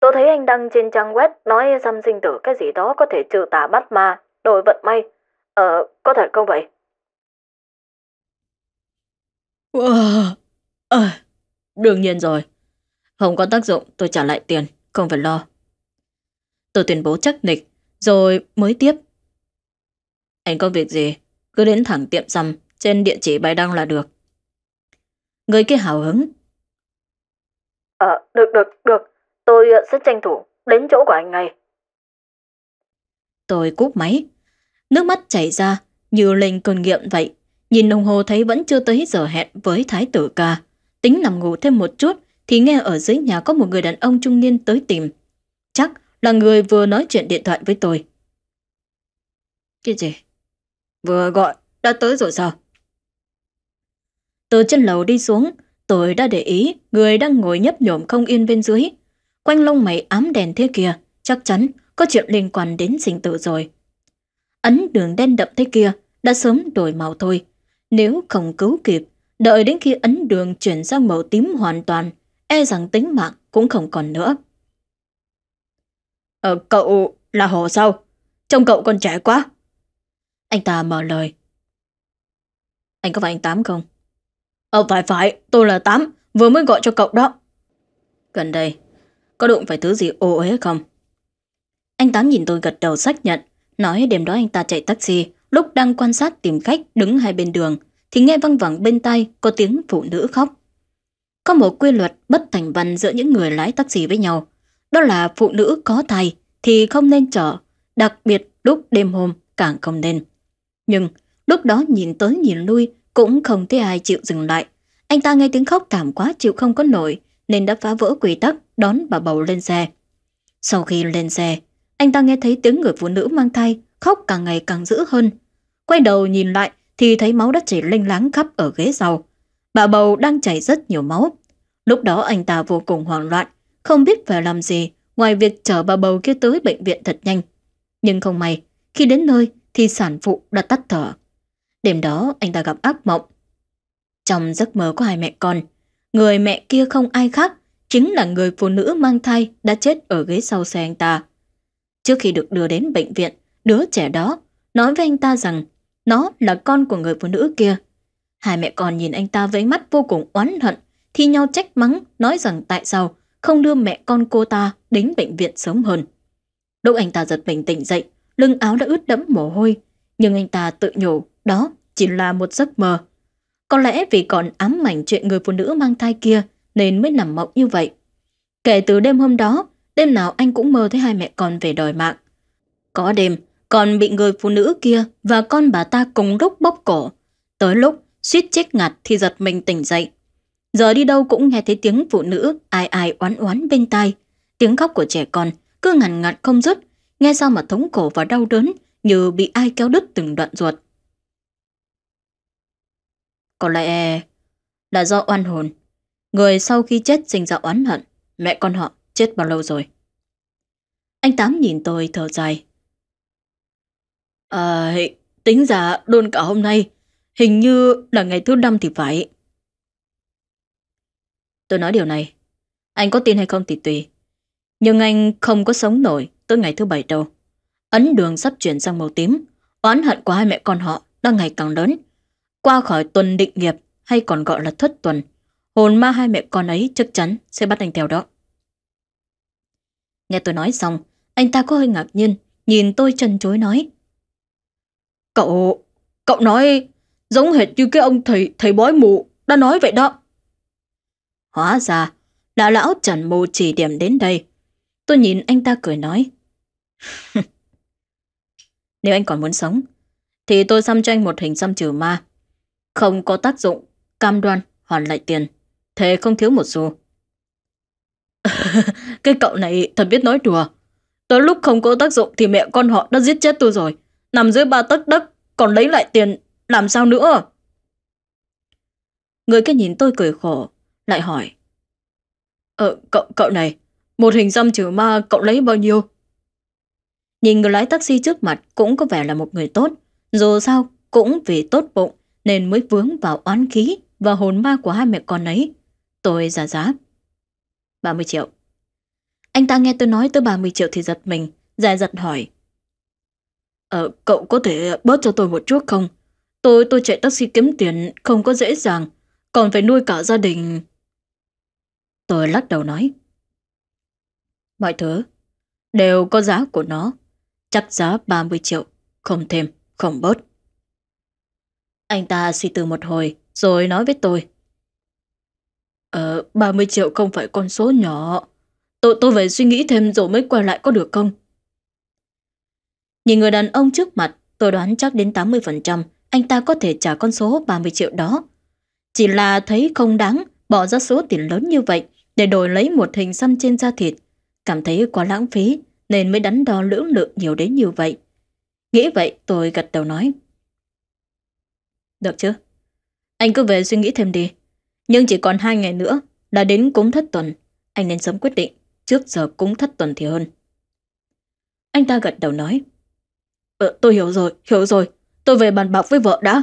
Tôi thấy anh đăng trên trang web nói xăm sinh tử cái gì đó có thể trừ tà bắt ma, đổi vận may. Ờ, có thật không vậy? Wow, à, Đương nhiên rồi. Không có tác dụng, tôi trả lại tiền, không phải lo. Tôi tuyên bố chắc nịch, rồi mới tiếp. Anh có việc gì, cứ đến thẳng tiệm xăm trên địa chỉ bài đăng là được. Người kia hào hứng. Ờ, được, được, được. Tôi ờ, sẽ tranh thủ đến chỗ của anh ngay. Tôi cúp máy. Nước mắt chảy ra, như lên cơn nghiệm vậy. Nhìn đồng hồ thấy vẫn chưa tới giờ hẹn với thái tử ca tính nằm ngủ thêm một chút thì nghe ở dưới nhà có một người đàn ông trung niên tới tìm. Chắc là người vừa nói chuyện điện thoại với tôi. Cái gì? Vừa gọi, đã tới rồi sao? Từ trên lầu đi xuống, tôi đã để ý người đang ngồi nhấp nhổm không yên bên dưới. Quanh lông mày ám đèn thế kia, chắc chắn có chuyện liên quan đến sinh tử rồi. Ấn đường đen đậm thế kia đã sớm đổi màu thôi. Nếu không cứu kịp Đợi đến khi ấn đường chuyển sang màu tím hoàn toàn, e rằng tính mạng cũng không còn nữa. Ờ, cậu là Hồ sao? Trông cậu còn trẻ quá. Anh ta mở lời. Anh có phải anh Tám không? Ờ, phải phải, tôi là Tám, vừa mới gọi cho cậu đó. Gần đây, có đụng phải thứ gì ô uế không? Anh Tám nhìn tôi gật đầu xác nhận, nói đêm đó anh ta chạy taxi, lúc đang quan sát tìm khách đứng hai bên đường thì nghe văng vẳng bên tai có tiếng phụ nữ khóc. Có một quy luật bất thành văn giữa những người lái taxi với nhau, đó là phụ nữ có thai thì không nên chở, đặc biệt lúc đêm hôm càng không nên. Nhưng lúc đó nhìn tới nhìn lui cũng không thấy ai chịu dừng lại. Anh ta nghe tiếng khóc thảm quá chịu không có nổi nên đã phá vỡ quy tắc đón bà bầu lên xe. Sau khi lên xe, anh ta nghe thấy tiếng người phụ nữ mang thai khóc càng ngày càng dữ hơn. Quay đầu nhìn lại thì thấy máu đã chảy linh láng khắp ở ghế sau. Bà bầu đang chảy rất nhiều máu. Lúc đó anh ta vô cùng hoảng loạn, không biết phải làm gì ngoài việc chở bà bầu kia tới bệnh viện thật nhanh. Nhưng không may, khi đến nơi thì sản phụ đã tắt thở. Đêm đó anh ta gặp ác mộng. Trong giấc mơ của hai mẹ con, người mẹ kia không ai khác, chính là người phụ nữ mang thai đã chết ở ghế sau xe anh ta. Trước khi được đưa đến bệnh viện, đứa trẻ đó nói với anh ta rằng nó là con của người phụ nữ kia. Hai mẹ con nhìn anh ta với mắt vô cùng oán hận, thi nhau trách mắng, nói rằng tại sao không đưa mẹ con cô ta đến bệnh viện sớm hơn. Lúc anh ta giật mình tỉnh dậy, lưng áo đã ướt đẫm mồ hôi, nhưng anh ta tự nhủ đó chỉ là một giấc mơ. Có lẽ vì còn ám mảnh chuyện người phụ nữ mang thai kia nên mới nằm mộng như vậy. Kể từ đêm hôm đó, đêm nào anh cũng mơ thấy hai mẹ con về đòi mạng. Có đêm, còn bị người phụ nữ kia và con bà ta cùng lúc bóc cổ. Tới lúc suýt chết ngạt thì giật mình tỉnh dậy. Giờ đi đâu cũng nghe thấy tiếng phụ nữ ai ai oán oán bên tai. Tiếng khóc của trẻ con cứ ngằn ngặt không dứt, nghe sao mà thống cổ và đau đớn như bị ai kéo đứt từng đoạn ruột. Có lẽ là do oan hồn. Người sau khi chết sinh ra oán hận, mẹ con họ chết bao lâu rồi. Anh Tám nhìn tôi thở dài, À, tính ra đôn cả hôm nay, hình như là ngày thứ năm thì phải. Tôi nói điều này, anh có tin hay không thì tùy. Nhưng anh không có sống nổi tới ngày thứ bảy đâu. Ấn đường sắp chuyển sang màu tím, oán hận của hai mẹ con họ đang ngày càng lớn. Qua khỏi tuần định nghiệp hay còn gọi là thất tuần, hồn ma hai mẹ con ấy chắc chắn sẽ bắt anh theo đó. Nghe tôi nói xong, anh ta có hơi ngạc nhiên, nhìn tôi chân chối nói. Cậu, cậu nói giống hệt như cái ông thầy thầy bói mù đã nói vậy đó. Hóa ra là lão Trần Mù chỉ điểm đến đây. Tôi nhìn anh ta cười nói. Nếu anh còn muốn sống, thì tôi xăm cho anh một hình xăm trừ ma. Không có tác dụng, cam đoan, hoàn lại tiền. Thế không thiếu một xu. cái cậu này thật biết nói đùa. Tới lúc không có tác dụng thì mẹ con họ đã giết chết tôi rồi nằm dưới ba tấc đất, còn lấy lại tiền, làm sao nữa? Người kia nhìn tôi cười khổ, lại hỏi. Ờ, cậu, cậu này, một hình xăm trừ ma cậu lấy bao nhiêu? Nhìn người lái taxi trước mặt cũng có vẻ là một người tốt, dù sao cũng vì tốt bụng nên mới vướng vào oán khí và hồn ma của hai mẹ con ấy. Tôi giả giá. 30 triệu. Anh ta nghe tôi nói tới 30 triệu thì giật mình, dài giật hỏi. Ờ, cậu có thể bớt cho tôi một chút không? Tôi tôi chạy taxi kiếm tiền không có dễ dàng, còn phải nuôi cả gia đình. Tôi lắc đầu nói. Mọi thứ đều có giá của nó, chắc giá 30 triệu, không thêm, không bớt. Anh ta suy tư một hồi rồi nói với tôi. Ờ, 30 triệu không phải con số nhỏ. Tôi, tôi phải suy nghĩ thêm rồi mới quay lại có được không? Nhìn người đàn ông trước mặt, tôi đoán chắc đến 80% anh ta có thể trả con số 30 triệu đó. Chỉ là thấy không đáng bỏ ra số tiền lớn như vậy để đổi lấy một hình xăm trên da thịt. Cảm thấy quá lãng phí nên mới đánh đo lưỡng lượng nhiều đến như vậy. Nghĩ vậy tôi gật đầu nói. Được chứ? Anh cứ về suy nghĩ thêm đi. Nhưng chỉ còn hai ngày nữa là đến cúng thất tuần. Anh nên sớm quyết định trước giờ cúng thất tuần thì hơn. Anh ta gật đầu nói. Ờ, tôi hiểu rồi, hiểu rồi. Tôi về bàn bạc với vợ đã.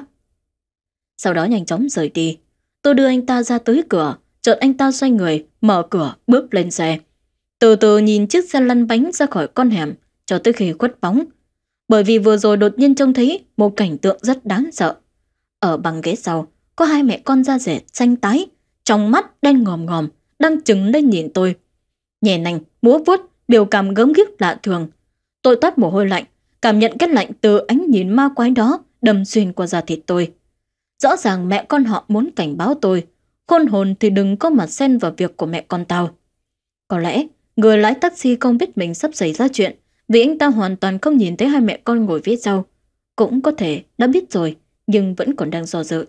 Sau đó nhanh chóng rời đi. Tôi đưa anh ta ra tới cửa, chợt anh ta xoay người, mở cửa, bước lên xe. Từ từ nhìn chiếc xe lăn bánh ra khỏi con hẻm, cho tới khi khuất bóng. Bởi vì vừa rồi đột nhiên trông thấy một cảnh tượng rất đáng sợ. Ở bằng ghế sau, có hai mẹ con da rẻ xanh tái, trong mắt đen ngòm ngòm, đang trừng lên nhìn tôi. Nhẹ nành, múa vuốt, biểu cảm gớm ghiếc lạ thường. Tôi toát mồ hôi lạnh, cảm nhận cái lạnh từ ánh nhìn ma quái đó đâm xuyên qua da thịt tôi. Rõ ràng mẹ con họ muốn cảnh báo tôi, khôn hồn thì đừng có mặt xen vào việc của mẹ con tao. Có lẽ người lái taxi không biết mình sắp xảy ra chuyện vì anh ta hoàn toàn không nhìn thấy hai mẹ con ngồi phía sau. Cũng có thể đã biết rồi nhưng vẫn còn đang do dự.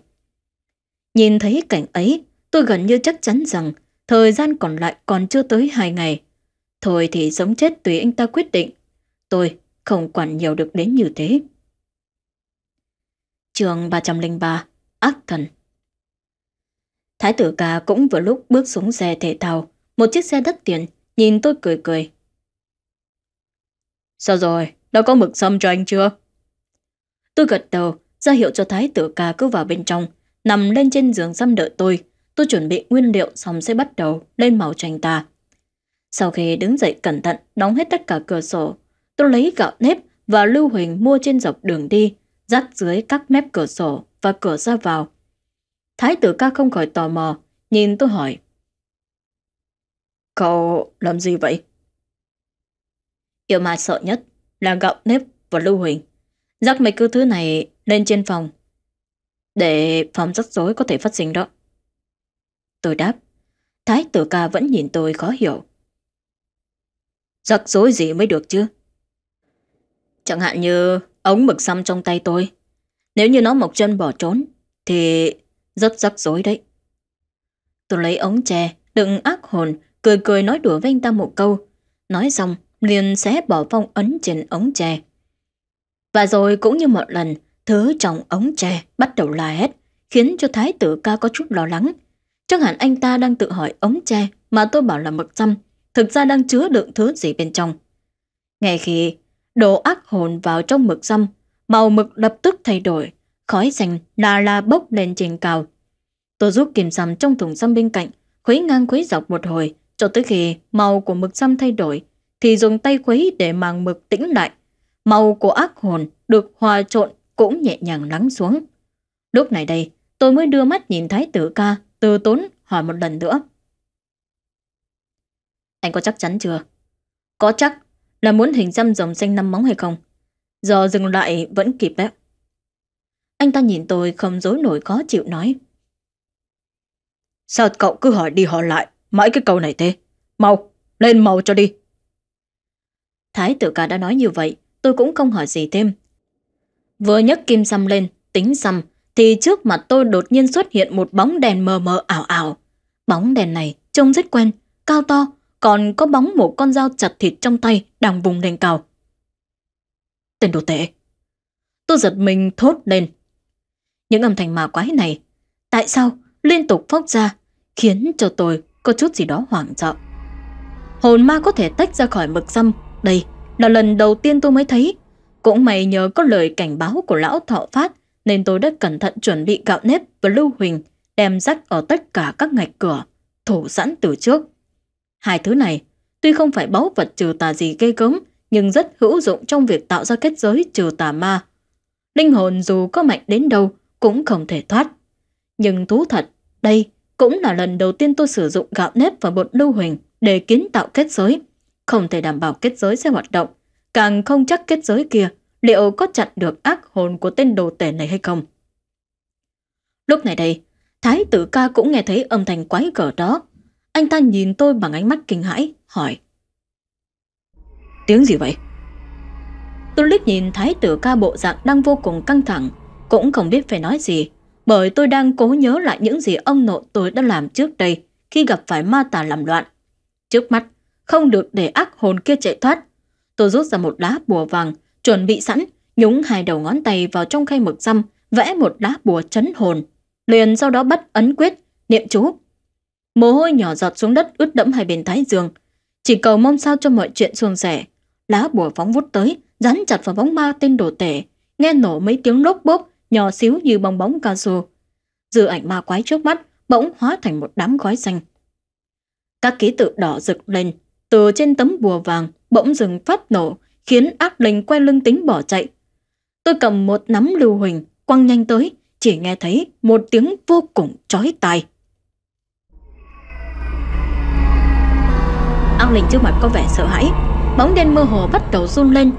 Nhìn thấy cảnh ấy, tôi gần như chắc chắn rằng thời gian còn lại còn chưa tới hai ngày. Thôi thì sống chết tùy anh ta quyết định. Tôi không quản nhiều được đến như thế. Trường 303 Ác Thần Thái tử ca cũng vừa lúc bước xuống xe thể thao, một chiếc xe đất tiền, nhìn tôi cười cười. Sao rồi, đã có mực xâm cho anh chưa? Tôi gật đầu, ra hiệu cho thái tử ca cứ vào bên trong, nằm lên trên giường xăm đợi tôi. Tôi chuẩn bị nguyên liệu xong sẽ bắt đầu lên màu tranh ta. Sau khi đứng dậy cẩn thận, đóng hết tất cả cửa sổ, Tôi lấy gạo nếp và Lưu Huỳnh mua trên dọc đường đi, dắt dưới các mép cửa sổ và cửa ra vào. Thái tử ca không khỏi tò mò, nhìn tôi hỏi. Cậu làm gì vậy? Điều mà sợ nhất là gạo nếp và Lưu Huỳnh. Dắt mấy cứ thứ này lên trên phòng. Để phòng rắc rối có thể phát sinh đó. Tôi đáp. Thái tử ca vẫn nhìn tôi khó hiểu. Rắc dối gì mới được chứ? Chẳng hạn như ống mực xăm trong tay tôi. Nếu như nó mọc chân bỏ trốn, thì rất rắc rối đấy. Tôi lấy ống tre đựng ác hồn, cười cười nói đùa với anh ta một câu. Nói xong, liền xé bỏ phong ấn trên ống tre Và rồi cũng như một lần, thứ trong ống tre bắt đầu la hét, khiến cho thái tử ca có chút lo lắng. chẳng hạn anh ta đang tự hỏi ống tre mà tôi bảo là mực xăm, thực ra đang chứa đựng thứ gì bên trong. Ngay khi đổ ác hồn vào trong mực xăm, màu mực lập tức thay đổi, khói xanh la la bốc lên trên cao. Tôi rút kìm xăm trong thùng xăm bên cạnh, khuấy ngang khuấy dọc một hồi, cho tới khi màu của mực xăm thay đổi, thì dùng tay khuấy để màng mực tĩnh lại. Màu của ác hồn được hòa trộn cũng nhẹ nhàng lắng xuống. Lúc này đây, tôi mới đưa mắt nhìn thái tử ca, từ tốn hỏi một lần nữa. Anh có chắc chắn chưa? Có chắc là muốn hình xăm dòng xanh năm móng hay không. Giờ dừng lại vẫn kịp đấy. Anh ta nhìn tôi không dối nổi khó chịu nói. Sao cậu cứ hỏi đi hỏi lại, mãi cái câu này thế? Mau, lên màu cho đi. Thái tử ca đã nói như vậy, tôi cũng không hỏi gì thêm. Vừa nhấc kim xăm lên, tính xăm, thì trước mặt tôi đột nhiên xuất hiện một bóng đèn mờ mờ ảo ảo. Bóng đèn này trông rất quen, cao to, còn có bóng một con dao chặt thịt trong tay đang vùng lên cao. Tên đồ tệ. Tôi giật mình thốt lên. Những âm thanh mà quái này, tại sao liên tục phóc ra khiến cho tôi có chút gì đó hoảng sợ. Hồn ma có thể tách ra khỏi mực xâm đây là lần đầu tiên tôi mới thấy. Cũng may nhờ có lời cảnh báo của lão thọ phát nên tôi đã cẩn thận chuẩn bị gạo nếp và lưu huỳnh đem rách ở tất cả các ngạch cửa, thủ sẵn từ trước. Hai thứ này, tuy không phải báu vật trừ tà gì gây cấm nhưng rất hữu dụng trong việc tạo ra kết giới trừ tà ma. Linh hồn dù có mạnh đến đâu cũng không thể thoát. Nhưng thú thật, đây cũng là lần đầu tiên tôi sử dụng gạo nếp và bột lưu huỳnh để kiến tạo kết giới. Không thể đảm bảo kết giới sẽ hoạt động, càng không chắc kết giới kia liệu có chặn được ác hồn của tên đồ tể này hay không. Lúc này đây, Thái tử ca cũng nghe thấy âm thanh quái gở đó, anh ta nhìn tôi bằng ánh mắt kinh hãi, hỏi. Tiếng gì vậy? Tôi liếc nhìn thái tử ca bộ dạng đang vô cùng căng thẳng, cũng không biết phải nói gì, bởi tôi đang cố nhớ lại những gì ông nội tôi đã làm trước đây khi gặp phải ma tà làm loạn. Trước mắt, không được để ác hồn kia chạy thoát. Tôi rút ra một lá bùa vàng, chuẩn bị sẵn, nhúng hai đầu ngón tay vào trong khay mực xăm, vẽ một lá bùa chấn hồn. Liền sau đó bắt ấn quyết, niệm chú, Mồ hôi nhỏ giọt xuống đất ướt đẫm hai bên thái dương. Chỉ cầu mong sao cho mọi chuyện suôn sẻ. Lá bùa phóng vút tới, dán chặt vào bóng ma tên đồ tể. Nghe nổ mấy tiếng lốp bốc nhỏ xíu như bong bóng cao su. Dư ảnh ma quái trước mắt bỗng hóa thành một đám gói xanh. Các ký tự đỏ rực lên, từ trên tấm bùa vàng bỗng dừng phát nổ, khiến ác linh quay lưng tính bỏ chạy. Tôi cầm một nắm lưu huỳnh, quăng nhanh tới, chỉ nghe thấy một tiếng vô cùng chói tai. toang Linh trước mặt có vẻ sợ hãi. Bóng đen mơ hồ bắt đầu run lên.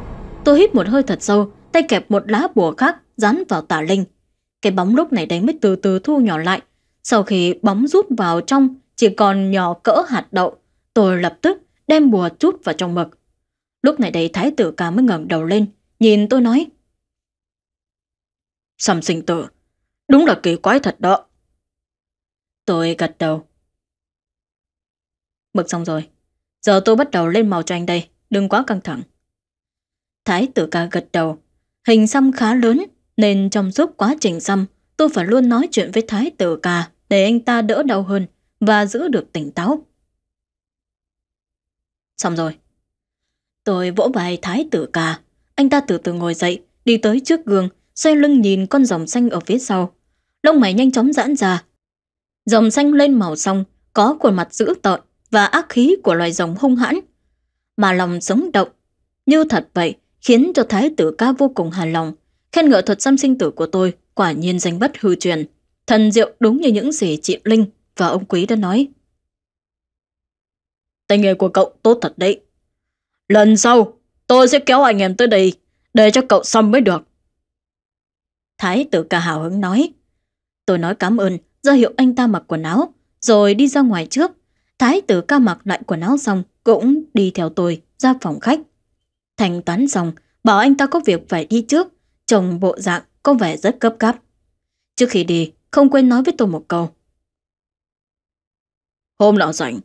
Tôi hít một hơi thật sâu, tay kẹp một lá bùa khác dán vào tả linh. Cái bóng lúc này đánh mới từ từ thu nhỏ lại. Sau khi bóng rút vào trong, chỉ còn nhỏ cỡ hạt đậu, tôi lập tức đem bùa chút vào trong mực. Lúc này đây thái tử ca mới ngẩng đầu lên, nhìn tôi nói. Sầm sinh tử, đúng là kỳ quái thật đó. Tôi gật đầu. Mực xong rồi, Giờ tôi bắt đầu lên màu cho anh đây, đừng quá căng thẳng. Thái tử ca gật đầu. Hình xăm khá lớn, nên trong suốt quá trình xăm, tôi phải luôn nói chuyện với thái tử ca để anh ta đỡ đau hơn và giữ được tỉnh táo. Xong rồi. Tôi vỗ vai thái tử ca. Anh ta từ từ ngồi dậy, đi tới trước gương, xoay lưng nhìn con dòng xanh ở phía sau. Lông mày nhanh chóng giãn ra. Dòng xanh lên màu xong, có khuôn mặt dữ tợn, và ác khí của loài rồng hung hãn. Mà lòng sống động, như thật vậy, khiến cho thái tử ca vô cùng hài lòng, khen ngợi thuật xăm sinh tử của tôi quả nhiên danh bất hư truyền. Thần diệu đúng như những gì chị Linh và ông Quý đã nói. Tay nghề của cậu tốt thật đấy. Lần sau, tôi sẽ kéo anh em tới đây để cho cậu xăm mới được. Thái tử ca hào hứng nói. Tôi nói cảm ơn, do hiệu anh ta mặc quần áo, rồi đi ra ngoài trước. Thái tử ca mặc lại quần áo xong cũng đi theo tôi ra phòng khách. Thành toán xong, bảo anh ta có việc phải đi trước, chồng bộ dạng có vẻ rất cấp cáp. Trước khi đi, không quên nói với tôi một câu. Hôm nào rảnh,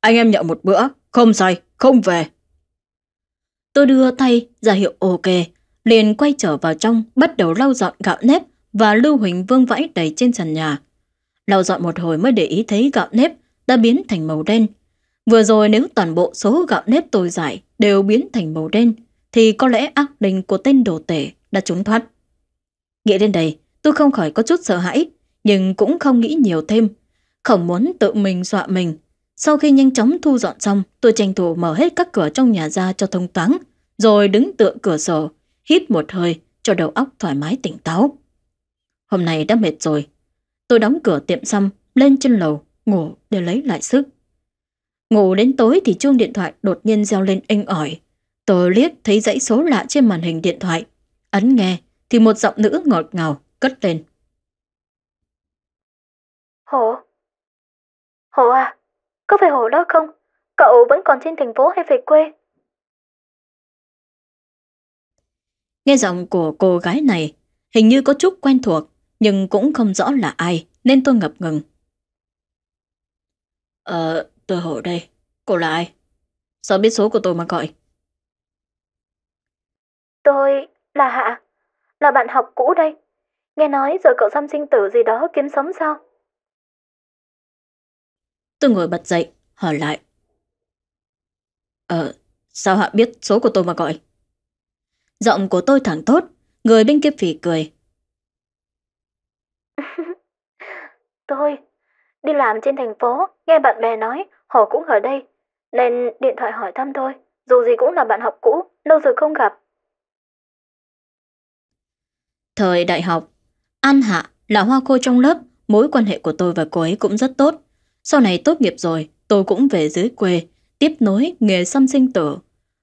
anh em nhậu một bữa, không say, không về. Tôi đưa tay ra hiệu ok, liền quay trở vào trong, bắt đầu lau dọn gạo nếp và Lưu Huỳnh vương vãi đầy trên sàn nhà. Lau dọn một hồi mới để ý thấy gạo nếp đã biến thành màu đen. Vừa rồi nếu toàn bộ số gạo nếp tôi giải đều biến thành màu đen, thì có lẽ ác đình của tên đồ tể đã trốn thoát. Nghĩ đến đây, tôi không khỏi có chút sợ hãi, nhưng cũng không nghĩ nhiều thêm. Không muốn tự mình dọa mình. Sau khi nhanh chóng thu dọn xong, tôi tranh thủ mở hết các cửa trong nhà ra cho thông thoáng, rồi đứng tựa cửa sổ, hít một hơi cho đầu óc thoải mái tỉnh táo. Hôm nay đã mệt rồi. Tôi đóng cửa tiệm xăm, lên trên lầu, ngủ để lấy lại sức. Ngủ đến tối thì chuông điện thoại đột nhiên reo lên inh ỏi. Tôi liếc thấy dãy số lạ trên màn hình điện thoại. Ấn nghe thì một giọng nữ ngọt ngào cất lên. Hổ? Hổ à? Có phải Hổ đó không? Cậu vẫn còn trên thành phố hay về quê? Nghe giọng của cô gái này hình như có chút quen thuộc nhưng cũng không rõ là ai nên tôi ngập ngừng Ờ, tôi hỏi đây, cô là ai? Sao biết số của tôi mà gọi? Tôi là Hạ, là bạn học cũ đây. Nghe nói giờ cậu xăm sinh tử gì đó kiếm sống sao? Tôi ngồi bật dậy, hỏi lại. Ờ, sao Hạ biết số của tôi mà gọi? Giọng của tôi thẳng tốt, người bên kia phì cười. tôi Đi làm trên thành phố, nghe bạn bè nói, họ cũng ở đây. Nên điện thoại hỏi thăm thôi, dù gì cũng là bạn học cũ, lâu rồi không gặp. Thời đại học, An Hạ là hoa khôi trong lớp, mối quan hệ của tôi và cô ấy cũng rất tốt. Sau này tốt nghiệp rồi, tôi cũng về dưới quê, tiếp nối nghề xăm sinh tử.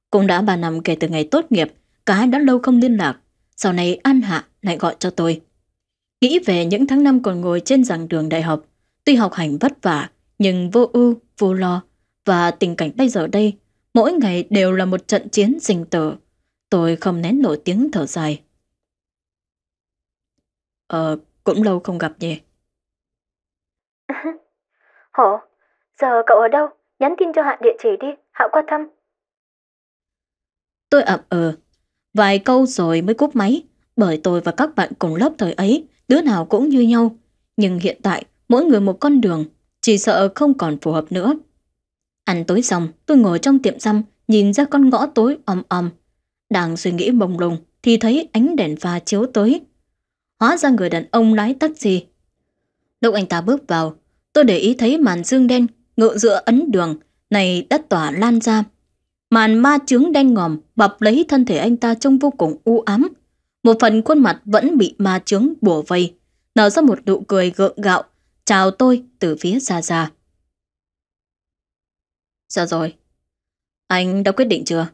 Cũng đã 3 năm kể từ ngày tốt nghiệp, cả hai đã lâu không liên lạc. Sau này An Hạ lại gọi cho tôi. Nghĩ về những tháng năm còn ngồi trên giảng đường đại học, Tuy học hành vất vả, nhưng vô ưu, vô lo. Và tình cảnh bây giờ đây, mỗi ngày đều là một trận chiến sinh tử. Tôi không nén nổi tiếng thở dài. Ờ, cũng lâu không gặp nhỉ. Hổ, giờ cậu ở đâu? Nhắn tin cho Hạ địa chỉ đi, Hạ qua thăm. Tôi ậm ừ ờ. vài câu rồi mới cúp máy, bởi tôi và các bạn cùng lớp thời ấy, đứa nào cũng như nhau. Nhưng hiện tại, mỗi người một con đường, chỉ sợ không còn phù hợp nữa. Ăn tối xong, tôi ngồi trong tiệm xăm, nhìn ra con ngõ tối om om. Đang suy nghĩ bồng lùng thì thấy ánh đèn pha chiếu tới. Hóa ra người đàn ông lái taxi. Lúc anh ta bước vào, tôi để ý thấy màn dương đen ngự giữa ấn đường này đã tỏa lan ra. Màn ma trướng đen ngòm bập lấy thân thể anh ta trông vô cùng u ám. Một phần khuôn mặt vẫn bị ma trướng bủa vây, nở ra một nụ cười gượng gạo Chào tôi từ phía xa xa. Sao rồi? Anh đã quyết định chưa?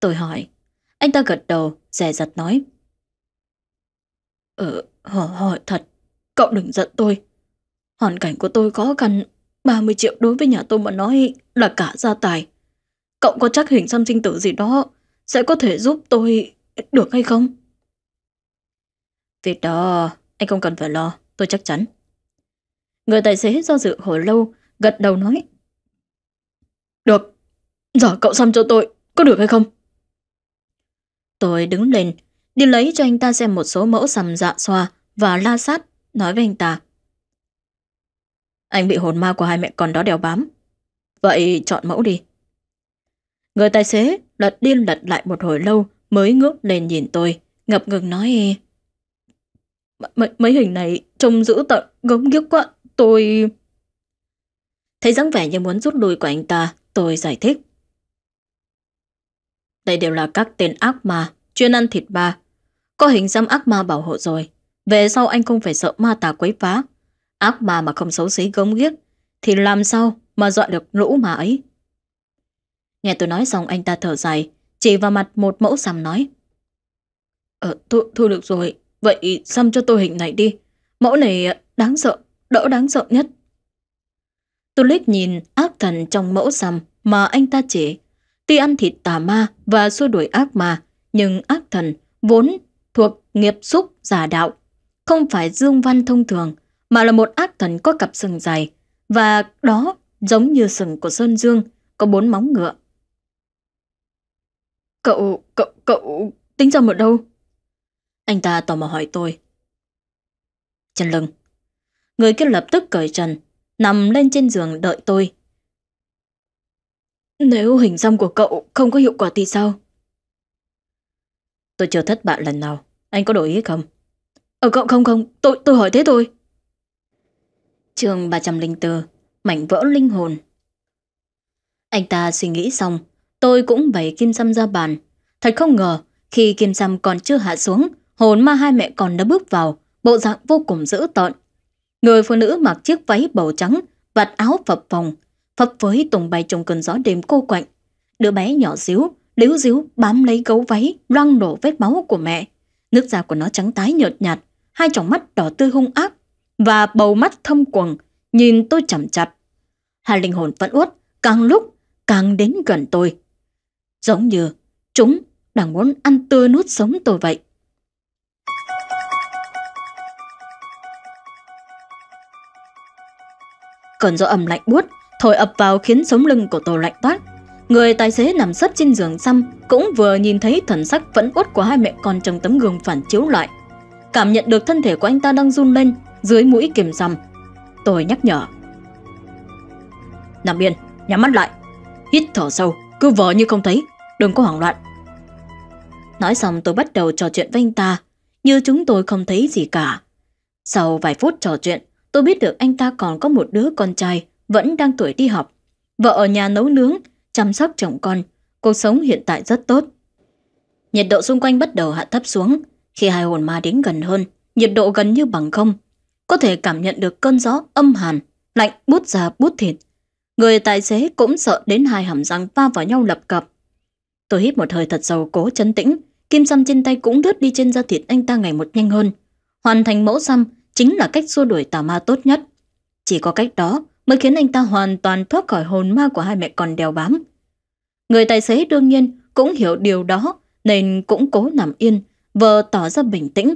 Tôi hỏi. Anh ta gật đầu, rẻ giặt nói. Ừ, ờ, hỏi, hỏi thật. Cậu đừng giận tôi. Hoàn cảnh của tôi khó khăn. 30 triệu đối với nhà tôi mà nói là cả gia tài. Cậu có chắc hình xăm sinh tử gì đó sẽ có thể giúp tôi được hay không? Việc đó anh không cần phải lo, tôi chắc chắn. Người tài xế do dự hồi lâu, gật đầu nói. Được, giờ cậu xăm cho tôi, có được hay không? Tôi đứng lên, đi lấy cho anh ta xem một số mẫu sầm dạ xoa và la sát, nói với anh ta. Anh bị hồn ma của hai mẹ con đó đèo bám. Vậy chọn mẫu đi. Người tài xế lật đi lật lại một hồi lâu mới ngước lên nhìn tôi, ngập ngừng nói... M mấy hình này trông dữ tợn gớm ghiếc quá tôi... Thấy dáng vẻ như muốn rút lui của anh ta, tôi giải thích. Đây đều là các tên ác ma, chuyên ăn thịt ba. Có hình xăm ác ma bảo hộ rồi. Về sau anh không phải sợ ma tà quấy phá. Ác ma mà không xấu xí gống ghiếc, thì làm sao mà dọa được lũ mà ấy. Nghe tôi nói xong anh ta thở dài, chỉ vào mặt một mẫu xăm nói. Ờ, thôi, thu được rồi, vậy xăm cho tôi hình này đi. Mẫu này ờ, đáng sợ đỡ đáng sợ nhất. Tôi liếc nhìn ác thần trong mẫu rằm mà anh ta chỉ. Tuy ăn thịt tà ma và xua đuổi ác ma, nhưng ác thần vốn thuộc nghiệp xúc giả đạo. Không phải dương văn thông thường, mà là một ác thần có cặp sừng dài Và đó giống như sừng của Sơn Dương, có bốn móng ngựa. Cậu, cậu, cậu tính ra ở đâu? Anh ta tò mò hỏi tôi. Chân lưng. Người kia lập tức cởi trần, nằm lên trên giường đợi tôi. Nếu hình xăm của cậu không có hiệu quả thì sao? Tôi chưa thất bại lần nào. Anh có đổi ý không? Ờ cậu không không, tôi tôi hỏi thế thôi. Chương 304, mảnh vỡ linh hồn. Anh ta suy nghĩ xong, tôi cũng bày kim xăm ra bàn. Thật không ngờ, khi kim xăm còn chưa hạ xuống, hồn ma hai mẹ con đã bước vào, bộ dạng vô cùng dữ tợn, Người phụ nữ mặc chiếc váy bầu trắng, vạt áo phập phồng, phấp với tùng bay trong cơn gió đêm cô quạnh. Đứa bé nhỏ xíu, líu díu bám lấy gấu váy, loang đổ vết máu của mẹ. Nước da của nó trắng tái nhợt nhạt, hai tròng mắt đỏ tươi hung ác và bầu mắt thâm quầng, nhìn tôi chậm chặt. Hai linh hồn vẫn uất, càng lúc càng đến gần tôi. Giống như chúng đang muốn ăn tươi nuốt sống tôi vậy. Cơn gió ẩm lạnh buốt thổi ập vào khiến sống lưng của Tô lạnh toát. Người tài xế nằm sấp trên giường xăm cũng vừa nhìn thấy thần sắc vẫn uất của hai mẹ con trong tấm gương phản chiếu lại. Cảm nhận được thân thể của anh ta đang run lên dưới mũi kìm rằm. Tôi nhắc nhở. Nằm yên, nhắm mắt lại. Hít thở sâu, cứ vờ như không thấy, đừng có hoảng loạn. Nói xong tôi bắt đầu trò chuyện với anh ta, như chúng tôi không thấy gì cả. Sau vài phút trò chuyện, tôi biết được anh ta còn có một đứa con trai vẫn đang tuổi đi học. Vợ ở nhà nấu nướng, chăm sóc chồng con, cuộc sống hiện tại rất tốt. Nhiệt độ xung quanh bắt đầu hạ thấp xuống, khi hai hồn ma đến gần hơn, nhiệt độ gần như bằng không. Có thể cảm nhận được cơn gió âm hàn, lạnh bút ra bút thịt. Người tài xế cũng sợ đến hai hàm răng va vào nhau lập cập. Tôi hít một hơi thật sâu cố chấn tĩnh, kim xăm trên tay cũng đứt đi trên da thịt anh ta ngày một nhanh hơn. Hoàn thành mẫu xăm, chính là cách xua đuổi tà ma tốt nhất. Chỉ có cách đó mới khiến anh ta hoàn toàn thoát khỏi hồn ma của hai mẹ con đeo bám. Người tài xế đương nhiên cũng hiểu điều đó nên cũng cố nằm yên, vờ tỏ ra bình tĩnh,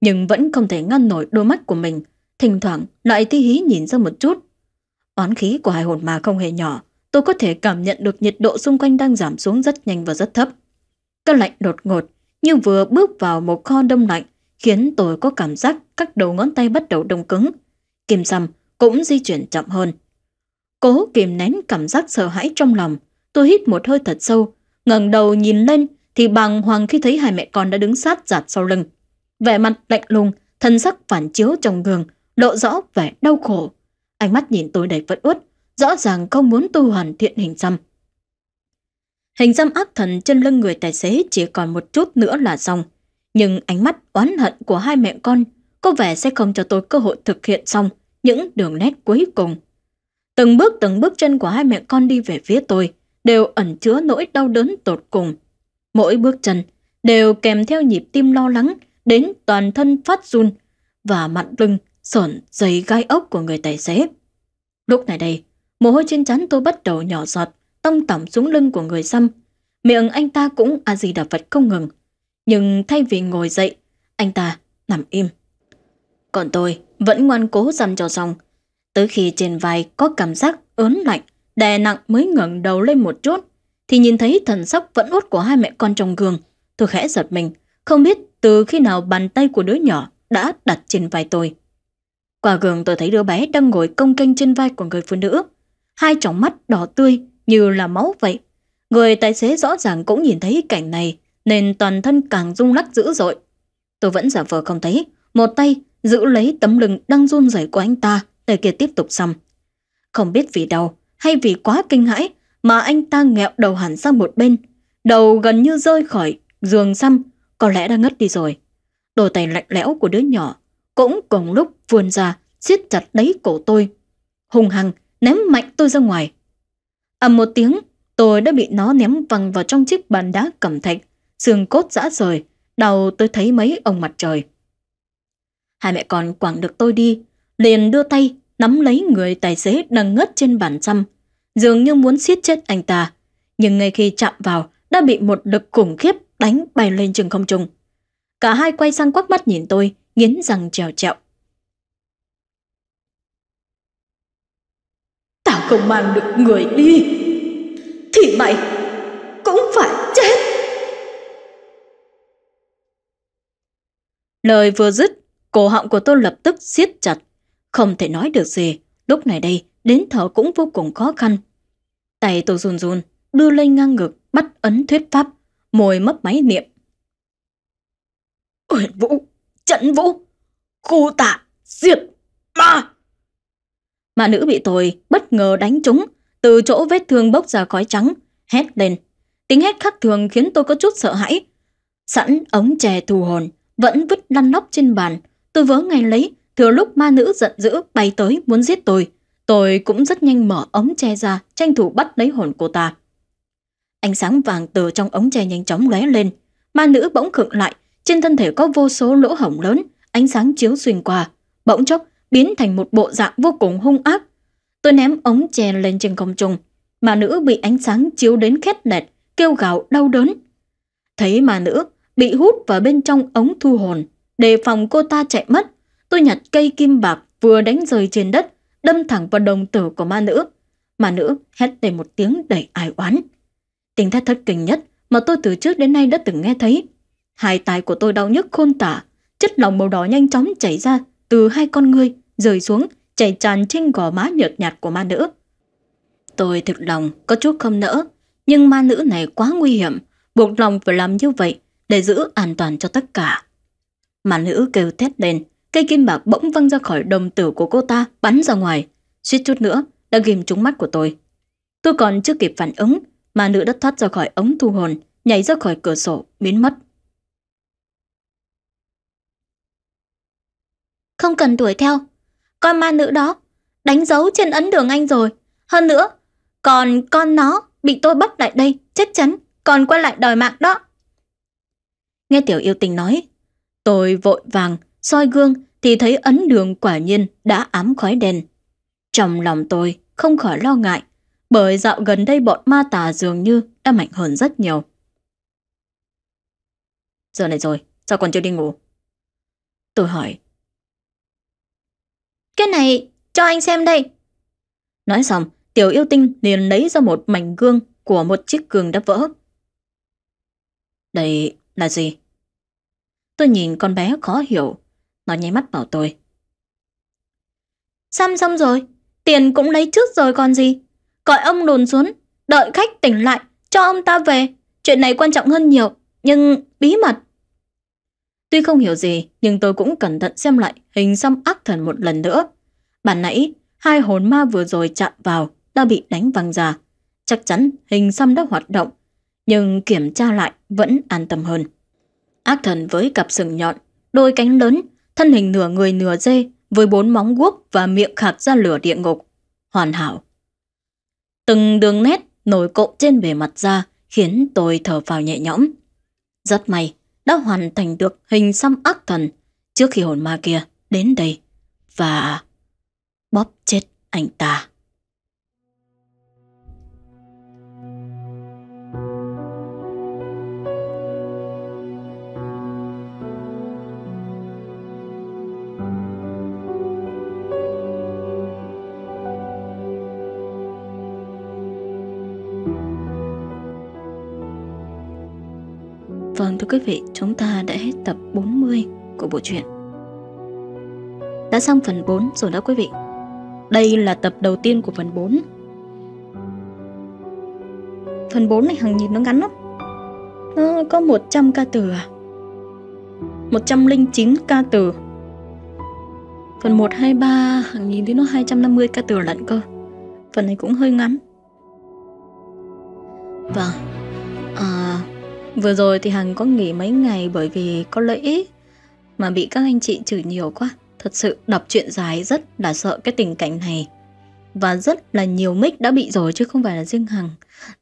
nhưng vẫn không thể ngăn nổi đôi mắt của mình, thỉnh thoảng lại tí hí nhìn ra một chút. Oán khí của hai hồn ma không hề nhỏ, tôi có thể cảm nhận được nhiệt độ xung quanh đang giảm xuống rất nhanh và rất thấp. Cái lạnh đột ngột, như vừa bước vào một kho đông lạnh khiến tôi có cảm giác các đầu ngón tay bắt đầu đông cứng. Kim xăm cũng di chuyển chậm hơn. Cố kìm nén cảm giác sợ hãi trong lòng, tôi hít một hơi thật sâu, ngẩng đầu nhìn lên thì bằng hoàng khi thấy hai mẹ con đã đứng sát giặt sau lưng. Vẻ mặt lạnh lùng, thân sắc phản chiếu trong gương, lộ rõ vẻ đau khổ. Ánh mắt nhìn tôi đầy phẫn uất, rõ ràng không muốn tu hoàn thiện hình xăm. Hình xăm ác thần trên lưng người tài xế chỉ còn một chút nữa là xong. Nhưng ánh mắt oán hận của hai mẹ con có vẻ sẽ không cho tôi cơ hội thực hiện xong những đường nét cuối cùng. Từng bước từng bước chân của hai mẹ con đi về phía tôi đều ẩn chứa nỗi đau đớn tột cùng. Mỗi bước chân đều kèm theo nhịp tim lo lắng đến toàn thân phát run và mặn lưng sởn dày gai ốc của người tài xế. Lúc này đây, mồ hôi trên trán tôi bắt đầu nhỏ giọt, tông tẩm xuống lưng của người xăm. Miệng anh ta cũng a à gì đập vật không ngừng, nhưng thay vì ngồi dậy, anh ta nằm im. Còn tôi vẫn ngoan cố dằn cho xong. Tới khi trên vai có cảm giác ớn lạnh, đè nặng mới ngẩng đầu lên một chút, thì nhìn thấy thần sắc vẫn út của hai mẹ con trong gương. Tôi khẽ giật mình, không biết từ khi nào bàn tay của đứa nhỏ đã đặt trên vai tôi. Qua gương tôi thấy đứa bé đang ngồi công kênh trên vai của người phụ nữ. Hai tròng mắt đỏ tươi như là máu vậy. Người tài xế rõ ràng cũng nhìn thấy cảnh này nên toàn thân càng rung lắc dữ dội. Tôi vẫn giả vờ không thấy, một tay giữ lấy tấm lưng đang run rẩy của anh ta, tay kia tiếp tục xăm. Không biết vì đau hay vì quá kinh hãi mà anh ta nghẹo đầu hẳn sang một bên, đầu gần như rơi khỏi giường xăm, có lẽ đã ngất đi rồi. Đôi tay lạnh lẽo của đứa nhỏ cũng cùng lúc vươn ra, siết chặt lấy cổ tôi. Hùng hăng ném mạnh tôi ra ngoài. ầm một tiếng, tôi đã bị nó ném văng vào trong chiếc bàn đá cẩm thạch xương cốt rã rời, đau tới thấy mấy ông mặt trời. Hai mẹ con quảng được tôi đi, liền đưa tay nắm lấy người tài xế đang ngất trên bàn xăm, dường như muốn siết chết anh ta. Nhưng ngay khi chạm vào, đã bị một lực khủng khiếp đánh bay lên trường không trung. Cả hai quay sang quắc mắt nhìn tôi, nghiến răng trèo trẹo. Tao không mang được người đi, thì mày Lời vừa dứt, cổ họng của tôi lập tức siết chặt. Không thể nói được gì, lúc này đây, đến thở cũng vô cùng khó khăn. Tay tôi run run, đưa lên ngang ngực, bắt ấn thuyết pháp, môi mấp máy niệm. Huyền Vũ, Trận Vũ, khu tạ, diệt, ma! Mà nữ bị tôi bất ngờ đánh trúng, từ chỗ vết thương bốc ra khói trắng, hét lên. Tiếng hét khắc thường khiến tôi có chút sợ hãi. Sẵn ống chè thù hồn, vẫn vứt lăn lóc trên bàn. Tôi vớ ngày lấy, thừa lúc ma nữ giận dữ bay tới muốn giết tôi. Tôi cũng rất nhanh mở ống che ra, tranh thủ bắt lấy hồn cô ta. Ánh sáng vàng từ trong ống che nhanh chóng lóe lên. Ma nữ bỗng khựng lại, trên thân thể có vô số lỗ hổng lớn, ánh sáng chiếu xuyên qua. Bỗng chốc, biến thành một bộ dạng vô cùng hung ác. Tôi ném ống che lên trên không trung. ma nữ bị ánh sáng chiếu đến khét nẹt kêu gào đau đớn. Thấy ma nữ, bị hút vào bên trong ống thu hồn. Đề phòng cô ta chạy mất, tôi nhặt cây kim bạc vừa đánh rơi trên đất, đâm thẳng vào đồng tử của ma nữ. Ma nữ hét lên một tiếng đầy ai oán. Tiếng thét thất kinh nhất mà tôi từ trước đến nay đã từng nghe thấy. Hai tai của tôi đau nhức khôn tả, chất lỏng màu đỏ nhanh chóng chảy ra từ hai con ngươi rơi xuống, chảy tràn trên gò má nhợt nhạt của ma nữ. Tôi thực lòng có chút không nỡ, nhưng ma nữ này quá nguy hiểm, buộc lòng phải làm như vậy để giữ an toàn cho tất cả. Màn nữ kêu thét lên, cây kim bạc bỗng văng ra khỏi đồng tử của cô ta bắn ra ngoài, suýt chút nữa đã ghim trúng mắt của tôi. Tôi còn chưa kịp phản ứng, mà nữ đã thoát ra khỏi ống thu hồn, nhảy ra khỏi cửa sổ, biến mất. Không cần đuổi theo, con ma nữ đó đánh dấu trên ấn đường anh rồi. Hơn nữa, còn con nó bị tôi bắt lại đây, chắc chắn còn quay lại đòi mạng đó. Nghe tiểu yêu tình nói, tôi vội vàng, soi gương thì thấy ấn đường quả nhiên đã ám khói đèn. Trong lòng tôi không khỏi lo ngại, bởi dạo gần đây bọn ma tà dường như đã mạnh hơn rất nhiều. Giờ này rồi, sao còn chưa đi ngủ? Tôi hỏi. Cái này, cho anh xem đây. Nói xong, tiểu yêu tinh liền lấy ra một mảnh gương của một chiếc gương đã vỡ. Đây là gì? Tôi nhìn con bé khó hiểu. Nó nháy mắt bảo tôi. Xăm xong rồi, tiền cũng lấy trước rồi còn gì. Gọi ông đồn xuống, đợi khách tỉnh lại, cho ông ta về. Chuyện này quan trọng hơn nhiều, nhưng bí mật. Tuy không hiểu gì, nhưng tôi cũng cẩn thận xem lại hình xăm ác thần một lần nữa. Bản nãy, hai hồn ma vừa rồi chạm vào đã bị đánh văng ra. Chắc chắn hình xăm đã hoạt động, nhưng kiểm tra lại vẫn an tâm hơn. Ác thần với cặp sừng nhọn, đôi cánh lớn, thân hình nửa người nửa dê, với bốn móng guốc và miệng khạc ra lửa địa ngục. Hoàn hảo. Từng đường nét nổi cộm trên bề mặt da khiến tôi thở vào nhẹ nhõm. Rất may, đã hoàn thành được hình xăm ác thần trước khi hồn ma kia đến đây và bóp chết anh ta. quý vị, chúng ta đã hết tập 40 của bộ truyện. Đã xong phần 4 rồi đó quý vị. Đây là tập đầu tiên của phần 4. Phần 4 này Hằng nhìn nó ngắn lắm. Nó có 100 ca từ à? 109 ca từ. Phần 1 2 3 Hằng nhìn thấy nó 250 ca từ lận cơ. Phần này cũng hơi ngắn. Vâng Vừa rồi thì Hằng có nghỉ mấy ngày bởi vì có lễ Mà bị các anh chị chửi nhiều quá Thật sự đọc chuyện dài rất là sợ cái tình cảnh này Và rất là nhiều mic đã bị rồi chứ không phải là riêng Hằng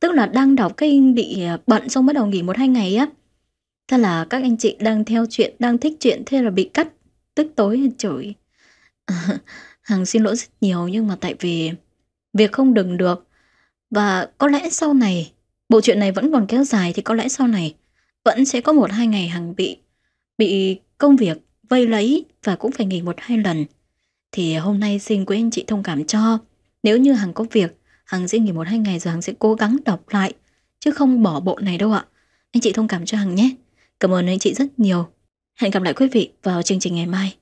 Tức là đang đọc cái bị à, bận xong bắt đầu nghỉ một hai ngày á Thế là các anh chị đang theo chuyện, đang thích chuyện thế là bị cắt Tức tối chửi Hằng xin lỗi rất nhiều nhưng mà tại vì Việc không đừng được Và có lẽ sau này Bộ chuyện này vẫn còn kéo dài thì có lẽ sau này vẫn sẽ có một hai ngày Hằng bị bị công việc vây lấy và cũng phải nghỉ một hai lần. Thì hôm nay xin quý anh chị thông cảm cho. Nếu như Hằng có việc, Hằng sẽ nghỉ một hai ngày rồi Hằng sẽ cố gắng đọc lại. Chứ không bỏ bộ này đâu ạ. Anh chị thông cảm cho Hằng nhé. Cảm ơn anh chị rất nhiều. Hẹn gặp lại quý vị vào chương trình ngày mai.